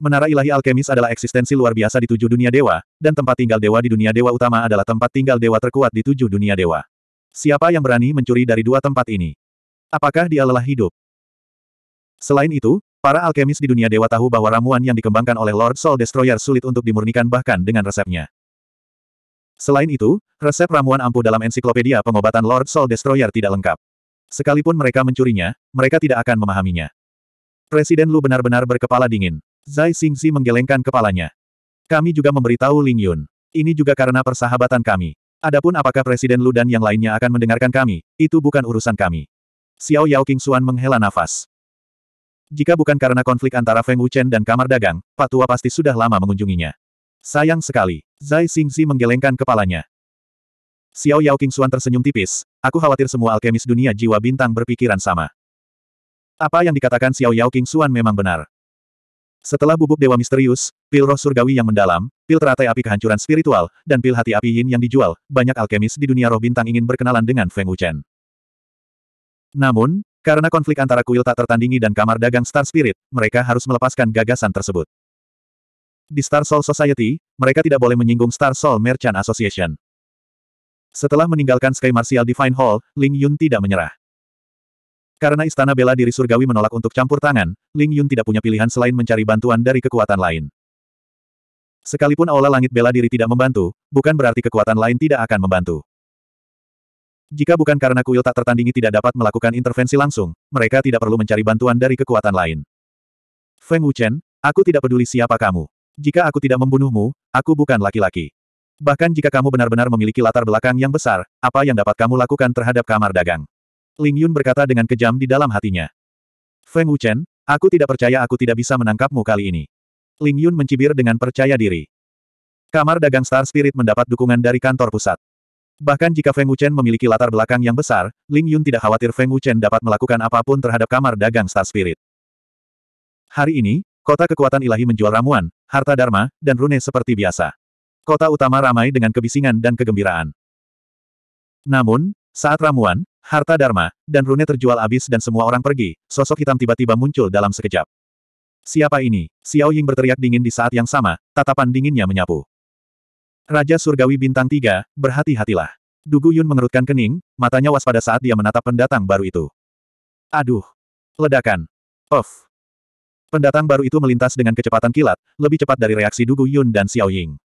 Menara Ilahi Alkemis adalah eksistensi luar biasa di tujuh dunia dewa, dan tempat tinggal dewa di dunia dewa utama adalah tempat tinggal dewa terkuat di tujuh dunia dewa. Siapa yang berani mencuri dari dua tempat ini? Apakah dia lelah hidup? Selain itu, para alkemis di dunia dewa tahu bahwa ramuan yang dikembangkan oleh Lord Soul Destroyer sulit untuk dimurnikan bahkan dengan resepnya. Selain itu, resep ramuan ampuh dalam ensiklopedia pengobatan Lord Soul Destroyer tidak lengkap. Sekalipun mereka mencurinya, mereka tidak akan memahaminya. Presiden Lu benar-benar berkepala dingin. Zai Xingzi menggelengkan kepalanya. Kami juga memberitahu Ling Yun. Ini juga karena persahabatan kami. Adapun apakah Presiden Lu dan yang lainnya akan mendengarkan kami, itu bukan urusan kami. Xiao Yao King Xuan menghela nafas. Jika bukan karena konflik antara Feng Wuchen dan kamar dagang, Pak Tua pasti sudah lama mengunjunginya. Sayang sekali, Zai Xingzi menggelengkan kepalanya. Xiao Yao King Xuan tersenyum tipis, aku khawatir semua alkemis dunia jiwa bintang berpikiran sama. Apa yang dikatakan Xiao Yao King Xuan memang benar. Setelah bubuk dewa misterius, pil roh surgawi yang mendalam, pil teratai api kehancuran spiritual, dan pil hati api yin yang dijual, banyak alkemis di dunia roh bintang ingin berkenalan dengan Feng Wuchen. Namun, karena konflik antara kuil tak tertandingi dan kamar dagang Star Spirit, mereka harus melepaskan gagasan tersebut. Di Star Soul Society, mereka tidak boleh menyinggung Star Soul Merchant Association. Setelah meninggalkan Sky Martial Divine Hall, Ling Yun tidak menyerah. Karena istana bela diri surgawi menolak untuk campur tangan, Ling Yun tidak punya pilihan selain mencari bantuan dari kekuatan lain. Sekalipun aula langit bela diri tidak membantu, bukan berarti kekuatan lain tidak akan membantu. Jika bukan karena kuil tak tertandingi tidak dapat melakukan intervensi langsung, mereka tidak perlu mencari bantuan dari kekuatan lain. Feng Wuchen, aku tidak peduli siapa kamu. Jika aku tidak membunuhmu, aku bukan laki-laki. Bahkan jika kamu benar-benar memiliki latar belakang yang besar, apa yang dapat kamu lakukan terhadap kamar dagang? Ling Yun berkata dengan kejam di dalam hatinya. Feng Wuchen, aku tidak percaya aku tidak bisa menangkapmu kali ini. Ling Yun mencibir dengan percaya diri. Kamar dagang Star Spirit mendapat dukungan dari kantor pusat. Bahkan jika Feng Wuchen memiliki latar belakang yang besar, Ling Yun tidak khawatir Feng Wuchen dapat melakukan apapun terhadap kamar dagang Star Spirit. Hari ini, kota kekuatan ilahi menjual ramuan, harta dharma, dan rune seperti biasa. Kota utama ramai dengan kebisingan dan kegembiraan. Namun, saat ramuan, harta Dharma, dan rune terjual habis dan semua orang pergi, sosok hitam tiba-tiba muncul dalam sekejap. Siapa ini? Xiao Ying berteriak dingin di saat yang sama, tatapan dinginnya menyapu. Raja Surgawi Bintang Tiga, berhati-hatilah. Dugu Yun mengerutkan kening, matanya waspada saat dia menatap pendatang baru itu. Aduh! Ledakan! Of! Pendatang baru itu melintas dengan kecepatan kilat, lebih cepat dari reaksi Dugu Yun dan Xiao Ying.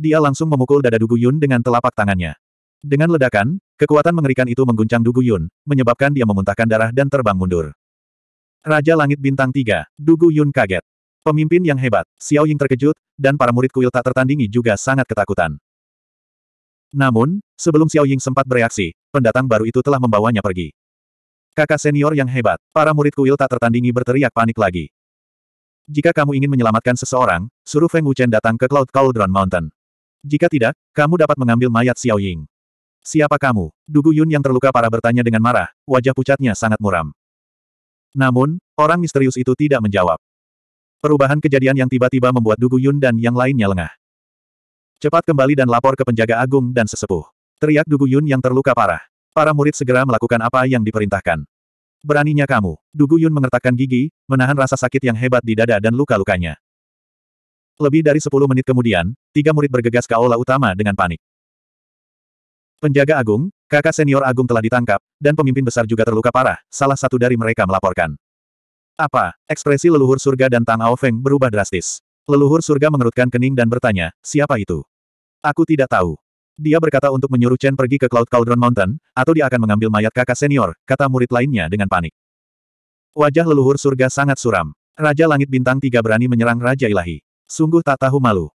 Dia langsung memukul dada Dugu Yun dengan telapak tangannya. Dengan ledakan, Kekuatan mengerikan itu mengguncang Dugu Yun, menyebabkan dia memuntahkan darah dan terbang mundur. Raja Langit Bintang 3, Dugu Yun kaget. Pemimpin yang hebat, Xiao Ying terkejut, dan para murid kuil tak tertandingi juga sangat ketakutan. Namun, sebelum Xiao Ying sempat bereaksi, pendatang baru itu telah membawanya pergi. Kakak senior yang hebat, para murid kuil tak tertandingi berteriak panik lagi. Jika kamu ingin menyelamatkan seseorang, suruh Feng Wuchen datang ke Cloud Cauldron Mountain. Jika tidak, kamu dapat mengambil mayat Xiao Ying. Siapa kamu? Dugu Yun yang terluka parah bertanya dengan marah, wajah pucatnya sangat muram. Namun, orang misterius itu tidak menjawab. Perubahan kejadian yang tiba-tiba membuat Dugu Yun dan yang lainnya lengah. Cepat kembali dan lapor ke penjaga agung dan sesepuh. Teriak Dugu Yun yang terluka parah. Para murid segera melakukan apa yang diperintahkan. Beraninya kamu. Dugu Yun mengertakkan gigi, menahan rasa sakit yang hebat di dada dan luka-lukanya. Lebih dari sepuluh menit kemudian, tiga murid bergegas ke aula utama dengan panik. Penjaga Agung, kakak senior Agung telah ditangkap, dan pemimpin besar juga terluka parah, salah satu dari mereka melaporkan. Apa? Ekspresi leluhur surga dan Tang Ao Feng berubah drastis. Leluhur surga mengerutkan kening dan bertanya, siapa itu? Aku tidak tahu. Dia berkata untuk menyuruh Chen pergi ke Cloud Cauldron Mountain, atau dia akan mengambil mayat kakak senior, kata murid lainnya dengan panik. Wajah leluhur surga sangat suram. Raja Langit Bintang Tiga berani menyerang Raja Ilahi. Sungguh tak tahu malu.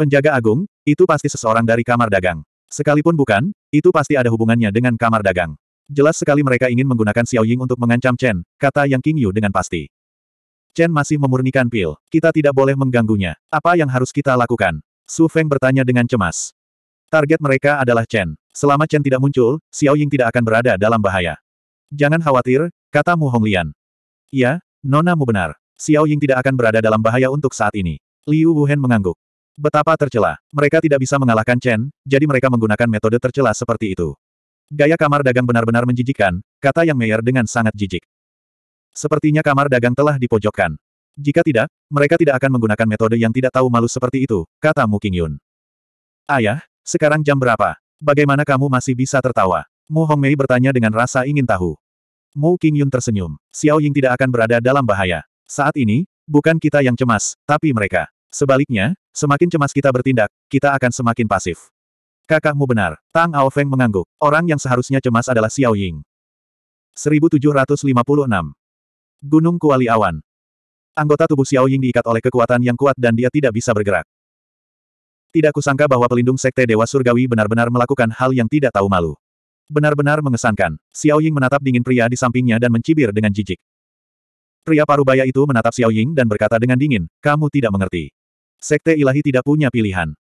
Penjaga agung, itu pasti seseorang dari kamar dagang. Sekalipun bukan, itu pasti ada hubungannya dengan kamar dagang. Jelas sekali mereka ingin menggunakan Xiao Ying untuk mengancam Chen, kata Yang Qingyu dengan pasti. Chen masih memurnikan pil. Kita tidak boleh mengganggunya. Apa yang harus kita lakukan? Su Feng bertanya dengan cemas. Target mereka adalah Chen. Selama Chen tidak muncul, Xiao Ying tidak akan berada dalam bahaya. Jangan khawatir, kata Mu Honglian. Iya, mu benar. Xiao Ying tidak akan berada dalam bahaya untuk saat ini. Liu Wuhen mengangguk. Betapa tercela. Mereka tidak bisa mengalahkan Chen, jadi mereka menggunakan metode tercela seperti itu. Gaya kamar dagang benar-benar menjijikkan, kata Yang Meyer dengan sangat jijik. Sepertinya kamar dagang telah dipojokkan. Jika tidak, mereka tidak akan menggunakan metode yang tidak tahu malu seperti itu, kata Mu King Yun. Ayah, sekarang jam berapa? Bagaimana kamu masih bisa tertawa? Mu Hong Mei bertanya dengan rasa ingin tahu. Mu King Yun tersenyum. Xiao Ying tidak akan berada dalam bahaya. Saat ini, bukan kita yang cemas, tapi mereka. Sebaliknya, semakin cemas kita bertindak, kita akan semakin pasif. Kakakmu benar. Tang Ao Feng mengangguk. Orang yang seharusnya cemas adalah Xiao Ying. 1756. Gunung Kuali Awan. Anggota tubuh Xiao Ying diikat oleh kekuatan yang kuat dan dia tidak bisa bergerak. Tidak kusangka bahwa pelindung sekte Dewa Surgawi benar-benar melakukan hal yang tidak tahu malu. Benar-benar mengesankan. Xiao Ying menatap dingin pria di sampingnya dan mencibir dengan jijik. Pria parubaya itu menatap Xiao Ying dan berkata dengan dingin, kamu tidak mengerti. Sekte ilahi tidak punya pilihan.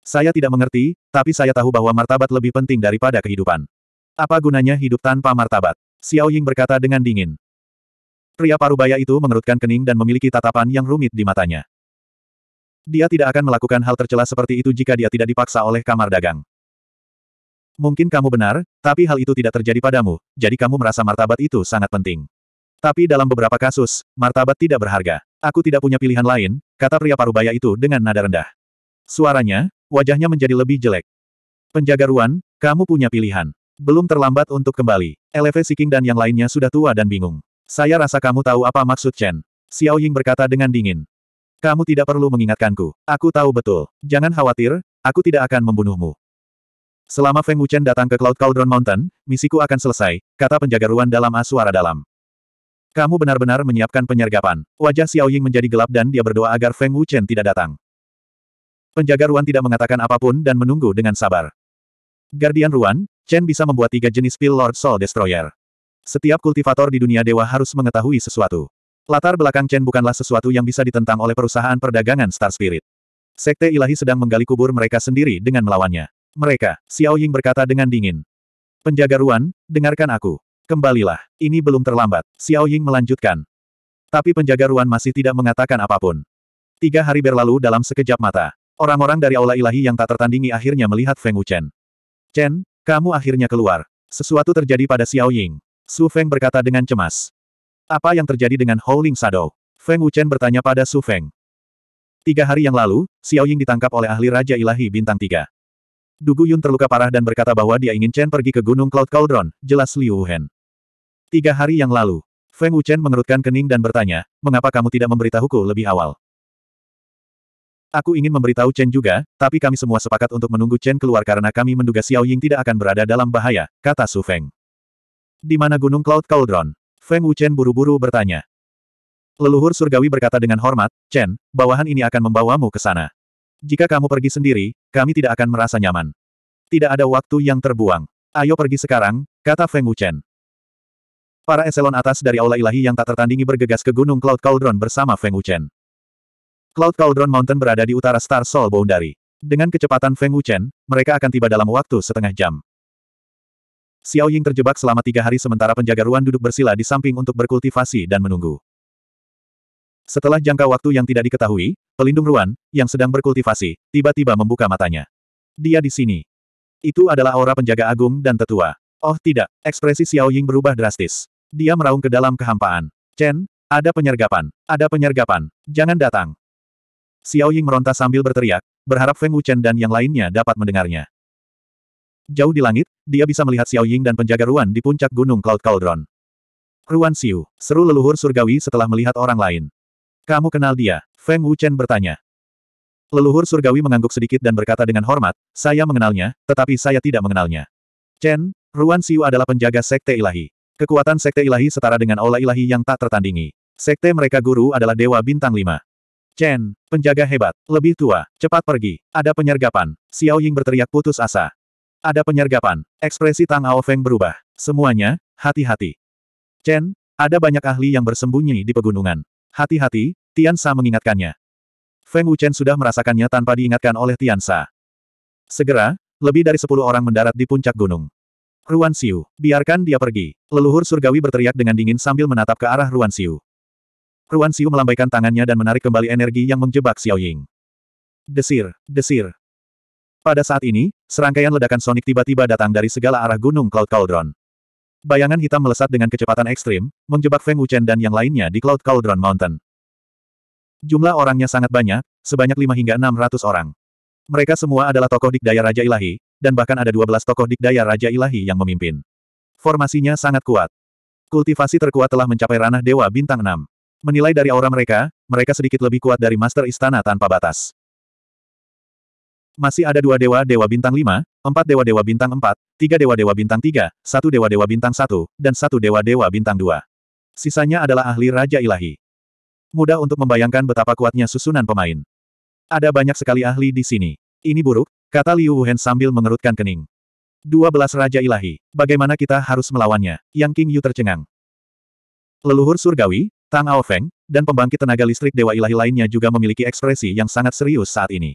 Saya tidak mengerti, tapi saya tahu bahwa martabat lebih penting daripada kehidupan. Apa gunanya hidup tanpa martabat? Xiao Ying berkata dengan dingin. Pria parubaya itu mengerutkan kening dan memiliki tatapan yang rumit di matanya. Dia tidak akan melakukan hal tercela seperti itu jika dia tidak dipaksa oleh kamar dagang. Mungkin kamu benar, tapi hal itu tidak terjadi padamu, jadi kamu merasa martabat itu sangat penting. Tapi dalam beberapa kasus, martabat tidak berharga. Aku tidak punya pilihan lain, kata pria parubaya itu dengan nada rendah. Suaranya, wajahnya menjadi lebih jelek. Penjaga Ruan, kamu punya pilihan. Belum terlambat untuk kembali. Eleve Siking dan yang lainnya sudah tua dan bingung. Saya rasa kamu tahu apa maksud Chen. Xiao Ying berkata dengan dingin. Kamu tidak perlu mengingatkanku. Aku tahu betul. Jangan khawatir, aku tidak akan membunuhmu. Selama Feng Wuchen datang ke Cloud Cauldron Mountain, misiku akan selesai, kata penjaga ruan dalam suara dalam. Kamu benar-benar menyiapkan penyergapan. Wajah Xiao Ying menjadi gelap dan dia berdoa agar Feng Wuchen tidak datang. Penjaga Ruan tidak mengatakan apapun dan menunggu dengan sabar. Guardian Ruan, Chen bisa membuat tiga jenis pil Lord Soul Destroyer. Setiap kultivator di dunia dewa harus mengetahui sesuatu. Latar belakang Chen bukanlah sesuatu yang bisa ditentang oleh perusahaan perdagangan Star Spirit. Sekte ilahi sedang menggali kubur mereka sendiri dengan melawannya. Mereka, Xiao Ying berkata dengan dingin. Penjaga Ruan, dengarkan aku. Kembalilah, ini belum terlambat, Xiao Ying melanjutkan. Tapi penjaga ruan masih tidak mengatakan apapun. Tiga hari berlalu dalam sekejap mata. Orang-orang dari aula ilahi yang tak tertandingi akhirnya melihat Feng Wuchen. Chen, kamu akhirnya keluar. Sesuatu terjadi pada Xiao Ying. Su Feng berkata dengan cemas. Apa yang terjadi dengan Howling Shadow? Feng Wuchen bertanya pada Su Feng. Tiga hari yang lalu, Xiao Ying ditangkap oleh ahli Raja Ilahi Bintang Tiga. Dugu Yun terluka parah dan berkata bahwa dia ingin Chen pergi ke Gunung Cloud Cauldron, jelas Liu Wuhan. Tiga hari yang lalu, Feng Wuchen mengerutkan kening dan bertanya, mengapa kamu tidak memberitahuku lebih awal? Aku ingin memberitahu Chen juga, tapi kami semua sepakat untuk menunggu Chen keluar karena kami menduga Xiao Ying tidak akan berada dalam bahaya, kata Su Feng. Di mana Gunung Cloud Cauldron? Feng Wuchen buru-buru bertanya. Leluhur surgawi berkata dengan hormat, Chen, bawahan ini akan membawamu ke sana. Jika kamu pergi sendiri, kami tidak akan merasa nyaman. Tidak ada waktu yang terbuang. Ayo pergi sekarang, kata Feng Wuchen. Para eselon atas dari aula ilahi yang tak tertandingi bergegas ke Gunung Cloud Cauldron bersama Feng Wuchen. Cloud Cauldron Mountain berada di utara Star Soul Boundary. Dengan kecepatan Feng Wuchen, mereka akan tiba dalam waktu setengah jam. Xiao Ying terjebak selama tiga hari sementara penjaga ruan duduk bersila di samping untuk berkultivasi dan menunggu. Setelah jangka waktu yang tidak diketahui, pelindung ruan, yang sedang berkultivasi, tiba-tiba membuka matanya. Dia di sini. Itu adalah aura penjaga agung dan tetua. Oh tidak, ekspresi Xiao Ying berubah drastis. Dia meraung ke dalam kehampaan. Chen, ada penyergapan, ada penyergapan, jangan datang. Xiao Ying meronta sambil berteriak, berharap Feng Wuchen dan yang lainnya dapat mendengarnya. Jauh di langit, dia bisa melihat Xiao Ying dan penjaga Ruan di puncak gunung Cloud Cauldron. Ruan Xiu, seru leluhur surgawi setelah melihat orang lain. Kamu kenal dia? Feng Wuchen bertanya. Leluhur surgawi mengangguk sedikit dan berkata dengan hormat, saya mengenalnya, tetapi saya tidak mengenalnya. Chen, Ruan Xiu adalah penjaga sekte ilahi. Kekuatan Sekte Ilahi setara dengan Aula Ilahi yang tak tertandingi. Sekte mereka guru adalah Dewa Bintang 5. Chen, penjaga hebat, lebih tua, cepat pergi. Ada penyergapan. Xiao Ying berteriak putus asa. Ada penyergapan. Ekspresi Tang Ao Feng berubah. Semuanya, hati-hati. Chen, ada banyak ahli yang bersembunyi di pegunungan. Hati-hati, Tian Sa mengingatkannya. Feng Wuchen sudah merasakannya tanpa diingatkan oleh Tian Sa. Segera, lebih dari sepuluh orang mendarat di puncak gunung. Ruan Xiu, biarkan dia pergi. Leluhur surgawi berteriak dengan dingin sambil menatap ke arah Ruan Xiu. Ruan Xiu melambaikan tangannya dan menarik kembali energi yang menjebak Xiao Ying. Desir, desir. Pada saat ini, serangkaian ledakan sonik tiba-tiba datang dari segala arah gunung Cloud Cauldron. Bayangan hitam melesat dengan kecepatan ekstrim, menjebak Feng Wuchen dan yang lainnya di Cloud Cauldron Mountain. Jumlah orangnya sangat banyak, sebanyak lima hingga enam ratus orang. Mereka semua adalah tokoh dikdaya Raja Ilahi, dan bahkan ada 12 tokoh dikdaya Raja Ilahi yang memimpin. Formasinya sangat kuat. Kultivasi terkuat telah mencapai ranah Dewa Bintang 6. Menilai dari aura mereka, mereka sedikit lebih kuat dari Master Istana tanpa batas. Masih ada dua dewa-dewa bintang 5, empat dewa-dewa bintang 4, tiga dewa-dewa bintang 3, satu dewa-dewa bintang 1, dan satu dewa-dewa bintang 2. Sisanya adalah ahli Raja Ilahi. Mudah untuk membayangkan betapa kuatnya susunan pemain. Ada banyak sekali ahli di sini. Ini buruk, Kata Liu Wuhan sambil mengerutkan kening. Dua belas Raja Ilahi, bagaimana kita harus melawannya? Yang King Yu tercengang. Leluhur surgawi, Tang Ao Feng, dan pembangkit tenaga listrik Dewa Ilahi lainnya juga memiliki ekspresi yang sangat serius saat ini.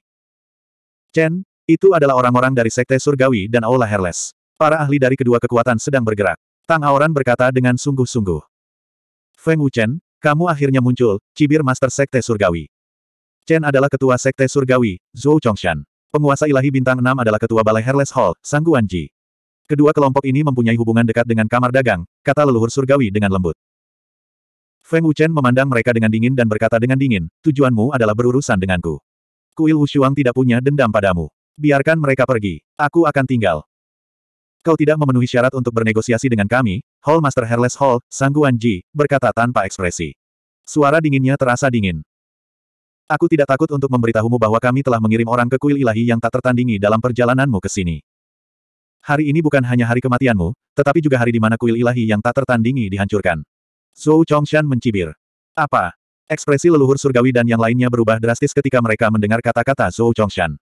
Chen, itu adalah orang-orang dari Sekte Surgawi dan Aula Herles. Para ahli dari kedua kekuatan sedang bergerak. Tang Aoran berkata dengan sungguh-sungguh. Feng Wu Chen, kamu akhirnya muncul, cibir Master Sekte Surgawi. Chen adalah ketua Sekte Surgawi, Zhou Chongshan. Penguasa ilahi bintang 6 adalah ketua balai Herles Hall, Sang Guanji. Kedua kelompok ini mempunyai hubungan dekat dengan kamar dagang, kata leluhur surgawi dengan lembut. Feng Wuchen memandang mereka dengan dingin dan berkata dengan dingin, tujuanmu adalah berurusan denganku. Kuil Wushuang tidak punya dendam padamu. Biarkan mereka pergi. Aku akan tinggal. Kau tidak memenuhi syarat untuk bernegosiasi dengan kami, Hall Master Herles Hall, Sang Guanji, berkata tanpa ekspresi. Suara dinginnya terasa dingin. Aku tidak takut untuk memberitahumu bahwa kami telah mengirim orang ke kuil ilahi yang tak tertandingi dalam perjalananmu ke sini. Hari ini bukan hanya hari kematianmu, tetapi juga hari di mana kuil ilahi yang tak tertandingi dihancurkan. Zhou Chongshan mencibir. Apa? Ekspresi leluhur surgawi dan yang lainnya berubah drastis ketika mereka mendengar kata-kata Zhou Chongshan.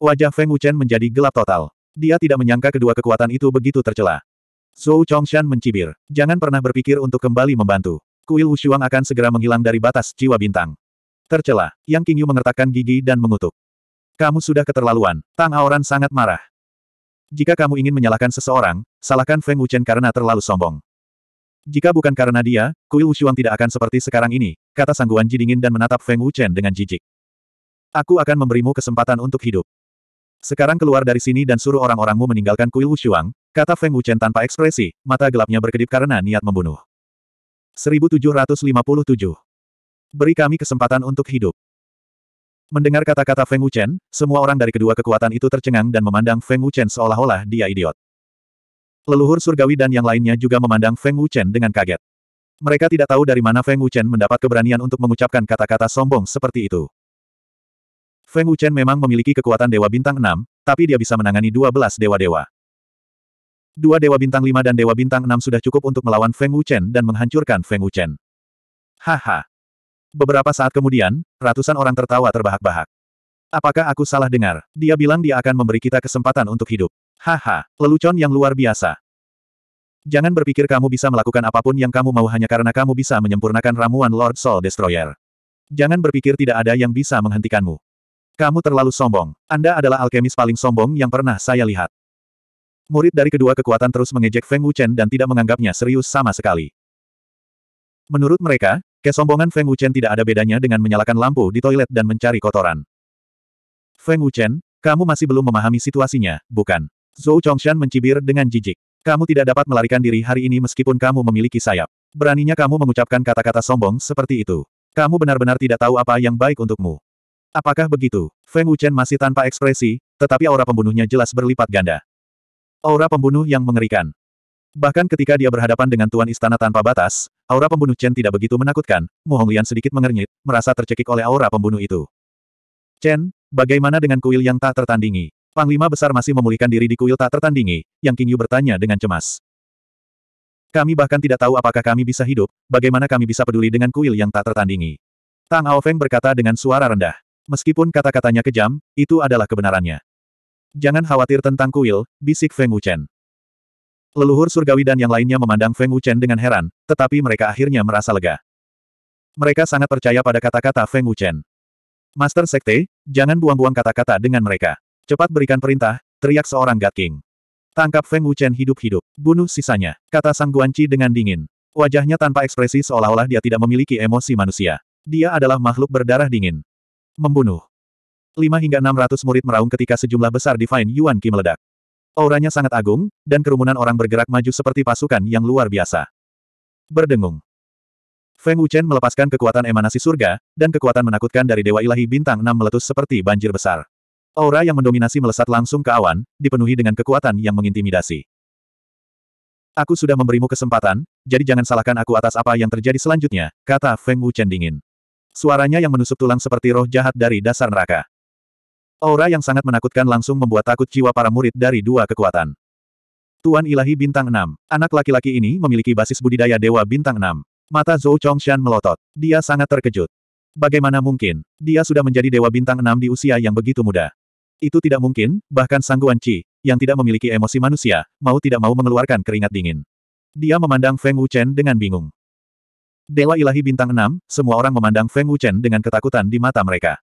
Wajah Feng Wuchen menjadi gelap total. Dia tidak menyangka kedua kekuatan itu begitu tercela. Zhou Chongshan mencibir. Jangan pernah berpikir untuk kembali membantu. Kuil Wushuang akan segera menghilang dari batas jiwa bintang. Tercela, Yang Kingyu mengertakkan gigi dan mengutuk. Kamu sudah keterlaluan, Tang Aoran sangat marah. Jika kamu ingin menyalahkan seseorang, salahkan Feng Wuchen karena terlalu sombong. Jika bukan karena dia, kuil Wushuang tidak akan seperti sekarang ini, kata sangguan Ji dingin dan menatap Feng Wuchen dengan jijik. Aku akan memberimu kesempatan untuk hidup. Sekarang keluar dari sini dan suruh orang-orangmu meninggalkan kuil Wushuang, kata Feng Wuchen tanpa ekspresi, mata gelapnya berkedip karena niat membunuh. 1757 Beri kami kesempatan untuk hidup. Mendengar kata-kata Feng Wuchen, semua orang dari kedua kekuatan itu tercengang dan memandang Feng Wuchen seolah-olah dia idiot. Leluhur surgawi dan yang lainnya juga memandang Feng Wuchen dengan kaget. Mereka tidak tahu dari mana Feng Wuchen mendapat keberanian untuk mengucapkan kata-kata sombong seperti itu. Feng Wuchen memang memiliki kekuatan Dewa Bintang 6, tapi dia bisa menangani 12 dewa-dewa. Dua Dewa Bintang 5 dan Dewa Bintang 6 sudah cukup untuk melawan Feng Wuchen dan menghancurkan Feng Wuchen. Haha, Beberapa saat kemudian, ratusan orang tertawa terbahak-bahak. Apakah aku salah dengar? Dia bilang dia akan memberi kita kesempatan untuk hidup. Haha, lelucon yang luar biasa. Jangan berpikir kamu bisa melakukan apapun yang kamu mau hanya karena kamu bisa menyempurnakan ramuan Lord Soul Destroyer. Jangan berpikir tidak ada yang bisa menghentikanmu. Kamu terlalu sombong. Anda adalah alkemis paling sombong yang pernah saya lihat. Murid dari kedua kekuatan terus mengejek Feng Wuchen dan tidak menganggapnya serius sama sekali. Menurut mereka, Kesombongan Feng Wuchen tidak ada bedanya dengan menyalakan lampu di toilet dan mencari kotoran. Feng Wuchen, kamu masih belum memahami situasinya, bukan? Zhou Chongshan mencibir dengan jijik. Kamu tidak dapat melarikan diri hari ini meskipun kamu memiliki sayap. Beraninya kamu mengucapkan kata-kata sombong seperti itu. Kamu benar-benar tidak tahu apa yang baik untukmu. Apakah begitu? Feng Wuchen masih tanpa ekspresi, tetapi aura pembunuhnya jelas berlipat ganda. Aura pembunuh yang mengerikan. Bahkan ketika dia berhadapan dengan Tuan Istana tanpa batas, aura pembunuh Chen tidak begitu menakutkan, Mo Honglian sedikit mengernyit, merasa tercekik oleh aura pembunuh itu. Chen, bagaimana dengan kuil yang tak tertandingi? Panglima besar masih memulihkan diri di kuil tak tertandingi, yang King Yu bertanya dengan cemas. Kami bahkan tidak tahu apakah kami bisa hidup, bagaimana kami bisa peduli dengan kuil yang tak tertandingi. Tang Feng berkata dengan suara rendah. Meskipun kata-katanya kejam, itu adalah kebenarannya. Jangan khawatir tentang kuil, bisik Feng Wuchen. Leluhur surgawi dan yang lainnya memandang Feng Wuchen dengan heran, tetapi mereka akhirnya merasa lega. Mereka sangat percaya pada kata-kata Feng Wuchen. Master Sekte, jangan buang-buang kata-kata dengan mereka. Cepat berikan perintah, teriak seorang God King. Tangkap Feng Wuchen hidup-hidup, bunuh sisanya, kata Sang Guanci dengan dingin. Wajahnya tanpa ekspresi seolah-olah dia tidak memiliki emosi manusia. Dia adalah makhluk berdarah dingin. Membunuh. 5 hingga 600 murid meraung ketika sejumlah besar Divine Yuan Qi meledak. Auranya sangat agung, dan kerumunan orang bergerak maju seperti pasukan yang luar biasa. Berdengung. Feng Wuchen melepaskan kekuatan emanasi surga, dan kekuatan menakutkan dari Dewa Ilahi Bintang 6 meletus seperti banjir besar. Aura yang mendominasi melesat langsung ke awan, dipenuhi dengan kekuatan yang mengintimidasi. Aku sudah memberimu kesempatan, jadi jangan salahkan aku atas apa yang terjadi selanjutnya, kata Feng Wuchen dingin. Suaranya yang menusuk tulang seperti roh jahat dari dasar neraka. Aura yang sangat menakutkan langsung membuat takut jiwa para murid dari dua kekuatan. Tuan Ilahi Bintang 6. Anak laki-laki ini memiliki basis budidaya Dewa Bintang 6. Mata Zhou Chongshan melotot. Dia sangat terkejut. Bagaimana mungkin? Dia sudah menjadi Dewa Bintang 6 di usia yang begitu muda. Itu tidak mungkin, bahkan Sangguan Qi, yang tidak memiliki emosi manusia, mau tidak mau mengeluarkan keringat dingin. Dia memandang Feng Wuchen dengan bingung. Dewa Ilahi Bintang 6, semua orang memandang Feng Wuchen dengan ketakutan di mata mereka.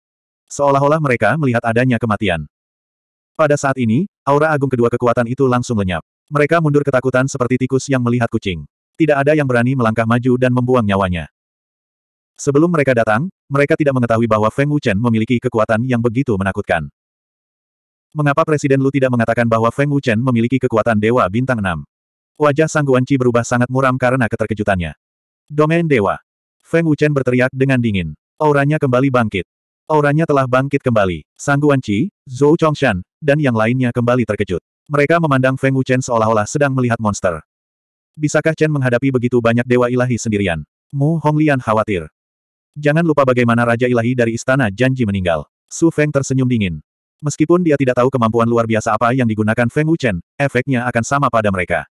Seolah-olah mereka melihat adanya kematian. Pada saat ini, aura agung kedua kekuatan itu langsung lenyap. Mereka mundur ketakutan seperti tikus yang melihat kucing. Tidak ada yang berani melangkah maju dan membuang nyawanya. Sebelum mereka datang, mereka tidak mengetahui bahwa Feng Wuchen memiliki kekuatan yang begitu menakutkan. Mengapa Presiden Lu tidak mengatakan bahwa Feng Wuchen memiliki kekuatan Dewa Bintang 6? Wajah Sang Guanci berubah sangat muram karena keterkejutannya. Domain Dewa. Feng Wuchen berteriak dengan dingin. Auranya kembali bangkit. Auranya telah bangkit kembali. Sang Chi, Zhou Chongshan, dan yang lainnya kembali terkejut. Mereka memandang Feng Wuchen seolah-olah sedang melihat monster. Bisakah Chen menghadapi begitu banyak dewa ilahi sendirian? Mu Honglian khawatir. Jangan lupa bagaimana Raja Ilahi dari Istana Janji meninggal. Su Feng tersenyum dingin. Meskipun dia tidak tahu kemampuan luar biasa apa yang digunakan Feng Wuchen, efeknya akan sama pada mereka.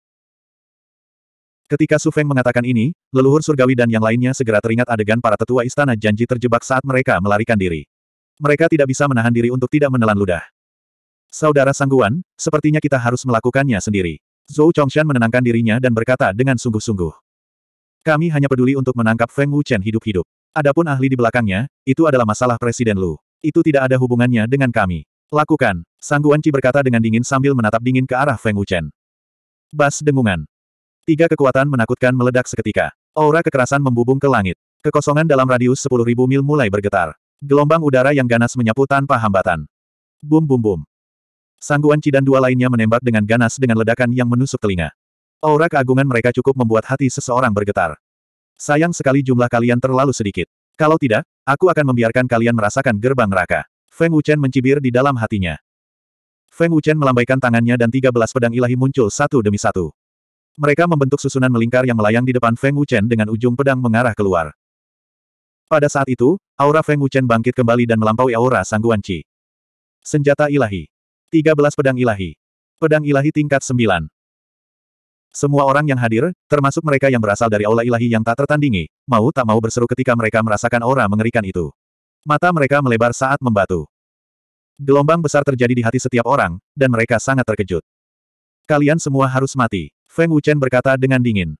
Ketika Su Feng mengatakan ini, leluhur surgawi dan yang lainnya segera teringat adegan para tetua istana janji terjebak saat mereka melarikan diri. Mereka tidak bisa menahan diri untuk tidak menelan ludah. Saudara Sangguan, sepertinya kita harus melakukannya sendiri. Zhou Chongshan menenangkan dirinya dan berkata dengan sungguh-sungguh. Kami hanya peduli untuk menangkap Feng Wuchen hidup-hidup. Adapun ahli di belakangnya, itu adalah masalah Presiden Lu. Itu tidak ada hubungannya dengan kami. Lakukan, Sangguan Ci berkata dengan dingin sambil menatap dingin ke arah Feng Wuchen. Bas dengungan. Tiga kekuatan menakutkan meledak seketika. Aura kekerasan membubung ke langit. Kekosongan dalam radius 10.000 mil mulai bergetar. Gelombang udara yang ganas menyapu tanpa hambatan. Bum bum bum. Sangguan Ci dua lainnya menembak dengan ganas dengan ledakan yang menusuk telinga. Aura keagungan mereka cukup membuat hati seseorang bergetar. Sayang sekali jumlah kalian terlalu sedikit. Kalau tidak, aku akan membiarkan kalian merasakan gerbang neraka. Feng Wuchen mencibir di dalam hatinya. Feng Wuchen melambaikan tangannya dan 13 pedang ilahi muncul satu demi satu. Mereka membentuk susunan melingkar yang melayang di depan Feng Wuchen dengan ujung pedang mengarah keluar. Pada saat itu, aura Feng Wuchen bangkit kembali dan melampaui aura sangguan Qi. Senjata ilahi. 13 pedang ilahi. Pedang ilahi tingkat 9. Semua orang yang hadir, termasuk mereka yang berasal dari aula ilahi yang tak tertandingi, mau tak mau berseru ketika mereka merasakan aura mengerikan itu. Mata mereka melebar saat membatu. Gelombang besar terjadi di hati setiap orang, dan mereka sangat terkejut. Kalian semua harus mati. Feng Wuchen berkata dengan dingin.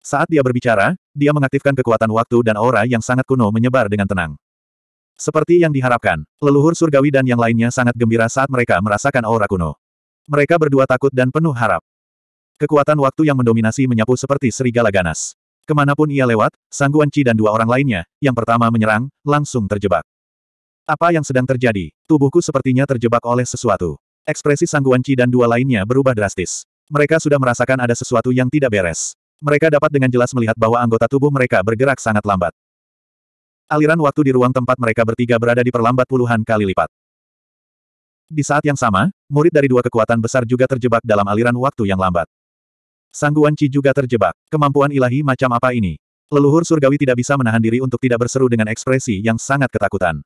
Saat dia berbicara, dia mengaktifkan kekuatan waktu dan aura yang sangat kuno menyebar dengan tenang. Seperti yang diharapkan, leluhur surgawi dan yang lainnya sangat gembira saat mereka merasakan aura kuno. Mereka berdua takut dan penuh harap. Kekuatan waktu yang mendominasi menyapu seperti serigala ganas. Kemanapun ia lewat, Sang Guanci dan dua orang lainnya, yang pertama menyerang, langsung terjebak. Apa yang sedang terjadi? Tubuhku sepertinya terjebak oleh sesuatu. Ekspresi Sang Guanci dan dua lainnya berubah drastis. Mereka sudah merasakan ada sesuatu yang tidak beres. Mereka dapat dengan jelas melihat bahwa anggota tubuh mereka bergerak sangat lambat. Aliran waktu di ruang tempat mereka bertiga berada diperlambat puluhan kali lipat. Di saat yang sama, murid dari dua kekuatan besar juga terjebak dalam aliran waktu yang lambat. Sangguan Ci juga terjebak. Kemampuan ilahi macam apa ini? Leluhur surgawi tidak bisa menahan diri untuk tidak berseru dengan ekspresi yang sangat ketakutan.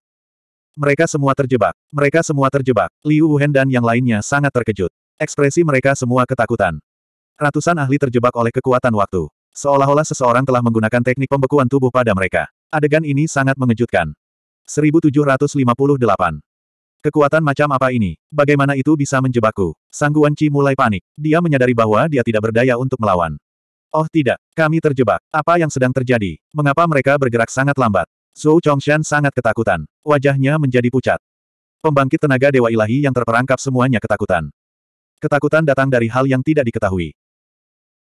Mereka semua terjebak. Mereka semua terjebak. Liu Wuhen dan yang lainnya sangat terkejut. Ekspresi mereka semua ketakutan. Ratusan ahli terjebak oleh kekuatan waktu. Seolah-olah seseorang telah menggunakan teknik pembekuan tubuh pada mereka. Adegan ini sangat mengejutkan. 1758. Kekuatan macam apa ini? Bagaimana itu bisa menjebakku? Sang Guan Ci mulai panik. Dia menyadari bahwa dia tidak berdaya untuk melawan. Oh tidak, kami terjebak. Apa yang sedang terjadi? Mengapa mereka bergerak sangat lambat? Zhou Chongshan sangat ketakutan. Wajahnya menjadi pucat. Pembangkit tenaga Dewa Ilahi yang terperangkap semuanya ketakutan. Ketakutan datang dari hal yang tidak diketahui.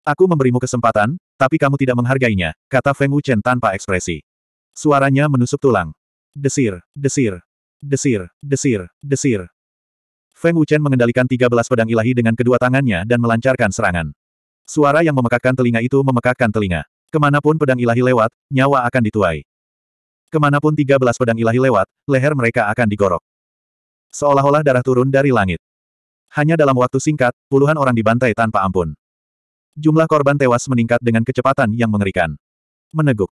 Aku memberimu kesempatan, tapi kamu tidak menghargainya, kata Feng Wuchen tanpa ekspresi. Suaranya menusuk tulang. Desir, desir, desir, desir, desir. Feng Wuchen mengendalikan 13 pedang ilahi dengan kedua tangannya dan melancarkan serangan. Suara yang memekakkan telinga itu memekakkan telinga. Kemanapun pedang ilahi lewat, nyawa akan dituai. Kemanapun 13 pedang ilahi lewat, leher mereka akan digorok. Seolah-olah darah turun dari langit. Hanya dalam waktu singkat, puluhan orang dibantai tanpa ampun. Jumlah korban tewas meningkat dengan kecepatan yang mengerikan. Meneguk.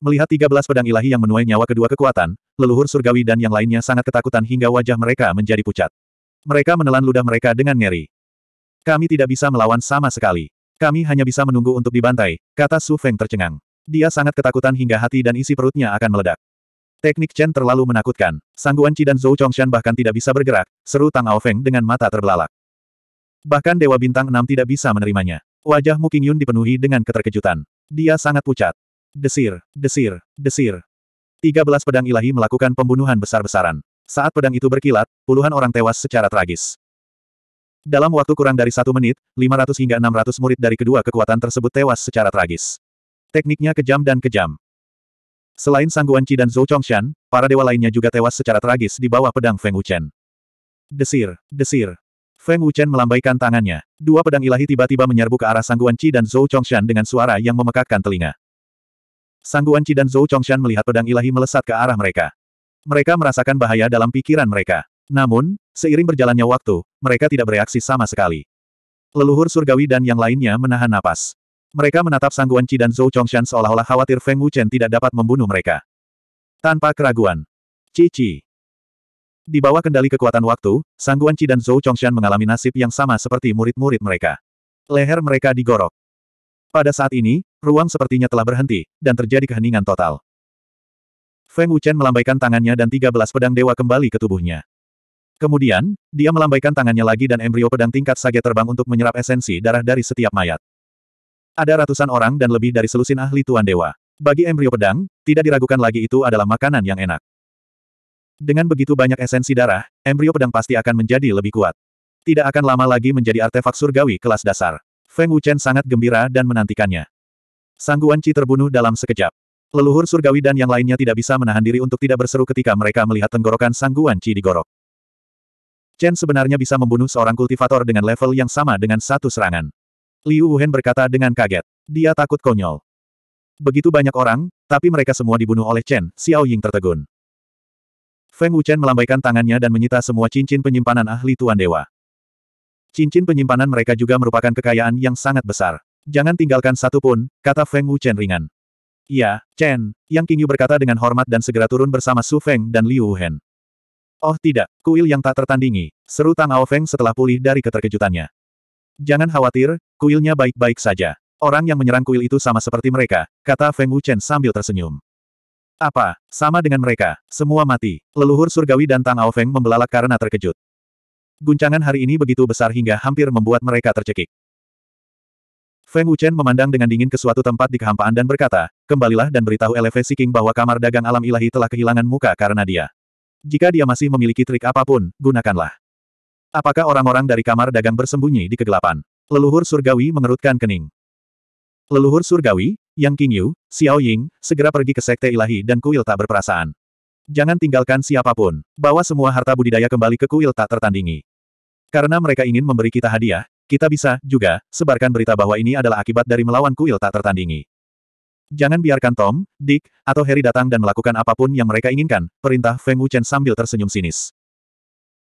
Melihat tiga belas pedang ilahi yang menuai nyawa kedua kekuatan, leluhur surgawi dan yang lainnya sangat ketakutan hingga wajah mereka menjadi pucat. Mereka menelan ludah mereka dengan ngeri. Kami tidak bisa melawan sama sekali. Kami hanya bisa menunggu untuk dibantai, kata Su Feng tercengang. Dia sangat ketakutan hingga hati dan isi perutnya akan meledak. Teknik Chen terlalu menakutkan. Sangguan Qi dan Zhou Chongshan bahkan tidak bisa bergerak, seru Tang Ao Feng dengan mata terbelalak. Bahkan Dewa Bintang 6 tidak bisa menerimanya. Wajah Mu Qingyun dipenuhi dengan keterkejutan. Dia sangat pucat. Desir, desir, desir. 13 pedang ilahi melakukan pembunuhan besar-besaran. Saat pedang itu berkilat, puluhan orang tewas secara tragis. Dalam waktu kurang dari satu menit, 500 hingga 600 murid dari kedua kekuatan tersebut tewas secara tragis. Tekniknya kejam dan kejam. Selain Sang Guanci dan Zhou Chongshan, para dewa lainnya juga tewas secara tragis di bawah pedang Feng Wuchen. Desir, desir. Feng Wuchen melambaikan tangannya. Dua pedang ilahi tiba-tiba menyerbu ke arah Sang Guanci dan Zhou Chongshan dengan suara yang memekakkan telinga. Sang Guanci dan Zhou Chongshan melihat pedang ilahi melesat ke arah mereka. Mereka merasakan bahaya dalam pikiran mereka. Namun, seiring berjalannya waktu, mereka tidak bereaksi sama sekali. Leluhur surgawi dan yang lainnya menahan napas. Mereka menatap Sang Guanci dan Zhou Chongshan seolah-olah khawatir Feng Wuchen tidak dapat membunuh mereka. Tanpa keraguan. Cici. Di bawah kendali kekuatan waktu, Sang Guanci dan Zhou Chongshan mengalami nasib yang sama seperti murid-murid mereka. Leher mereka digorok. Pada saat ini, ruang sepertinya telah berhenti, dan terjadi keheningan total. Feng Wuchen melambaikan tangannya dan 13 pedang dewa kembali ke tubuhnya. Kemudian, dia melambaikan tangannya lagi dan embrio pedang tingkat sage terbang untuk menyerap esensi darah dari setiap mayat. Ada ratusan orang dan lebih dari selusin ahli Tuan Dewa. Bagi embrio pedang, tidak diragukan lagi itu adalah makanan yang enak. Dengan begitu banyak esensi darah, embrio pedang pasti akan menjadi lebih kuat. Tidak akan lama lagi menjadi artefak surgawi kelas dasar. Feng Wuchen sangat gembira dan menantikannya. Sangguan Chi terbunuh dalam sekejap. Leluhur surgawi dan yang lainnya tidak bisa menahan diri untuk tidak berseru ketika mereka melihat tenggorokan Sang Guanci digorok. Chen sebenarnya bisa membunuh seorang kultivator dengan level yang sama dengan satu serangan. Liu Wuhen berkata dengan kaget. Dia takut konyol. Begitu banyak orang, tapi mereka semua dibunuh oleh Chen, Xiao Ying tertegun. Feng Wuchen melambaikan tangannya dan menyita semua cincin penyimpanan ahli Tuan Dewa. Cincin penyimpanan mereka juga merupakan kekayaan yang sangat besar. Jangan tinggalkan satu pun, kata Feng Wuchen ringan. Iya, Chen, Yang Qingyu berkata dengan hormat dan segera turun bersama Su Feng dan Liu Wuhen. Oh tidak, kuil yang tak tertandingi, seru Tang Ao Feng setelah pulih dari keterkejutannya. Jangan khawatir, kuilnya baik-baik saja. Orang yang menyerang kuil itu sama seperti mereka, kata Feng Wuchen sambil tersenyum. Apa, sama dengan mereka, semua mati. Leluhur surgawi dan Tang Ao Feng membelalak karena terkejut. Guncangan hari ini begitu besar hingga hampir membuat mereka tercekik. Feng Wuchen memandang dengan dingin ke suatu tempat di kehampaan dan berkata, kembalilah dan beritahu Elevesi King bahwa kamar dagang alam ilahi telah kehilangan muka karena dia. Jika dia masih memiliki trik apapun, gunakanlah. Apakah orang-orang dari kamar dagang bersembunyi di kegelapan? Leluhur surgawi mengerutkan kening. Leluhur surgawi, Yang Qingyu, Xiao Ying, segera pergi ke sekte ilahi dan kuil tak berperasaan. Jangan tinggalkan siapapun. Bawa semua harta budidaya kembali ke kuil tak tertandingi. Karena mereka ingin memberi kita hadiah, kita bisa, juga, sebarkan berita bahwa ini adalah akibat dari melawan kuil tak tertandingi. Jangan biarkan Tom, Dick, atau Harry datang dan melakukan apapun yang mereka inginkan, perintah Feng Wuchen sambil tersenyum sinis.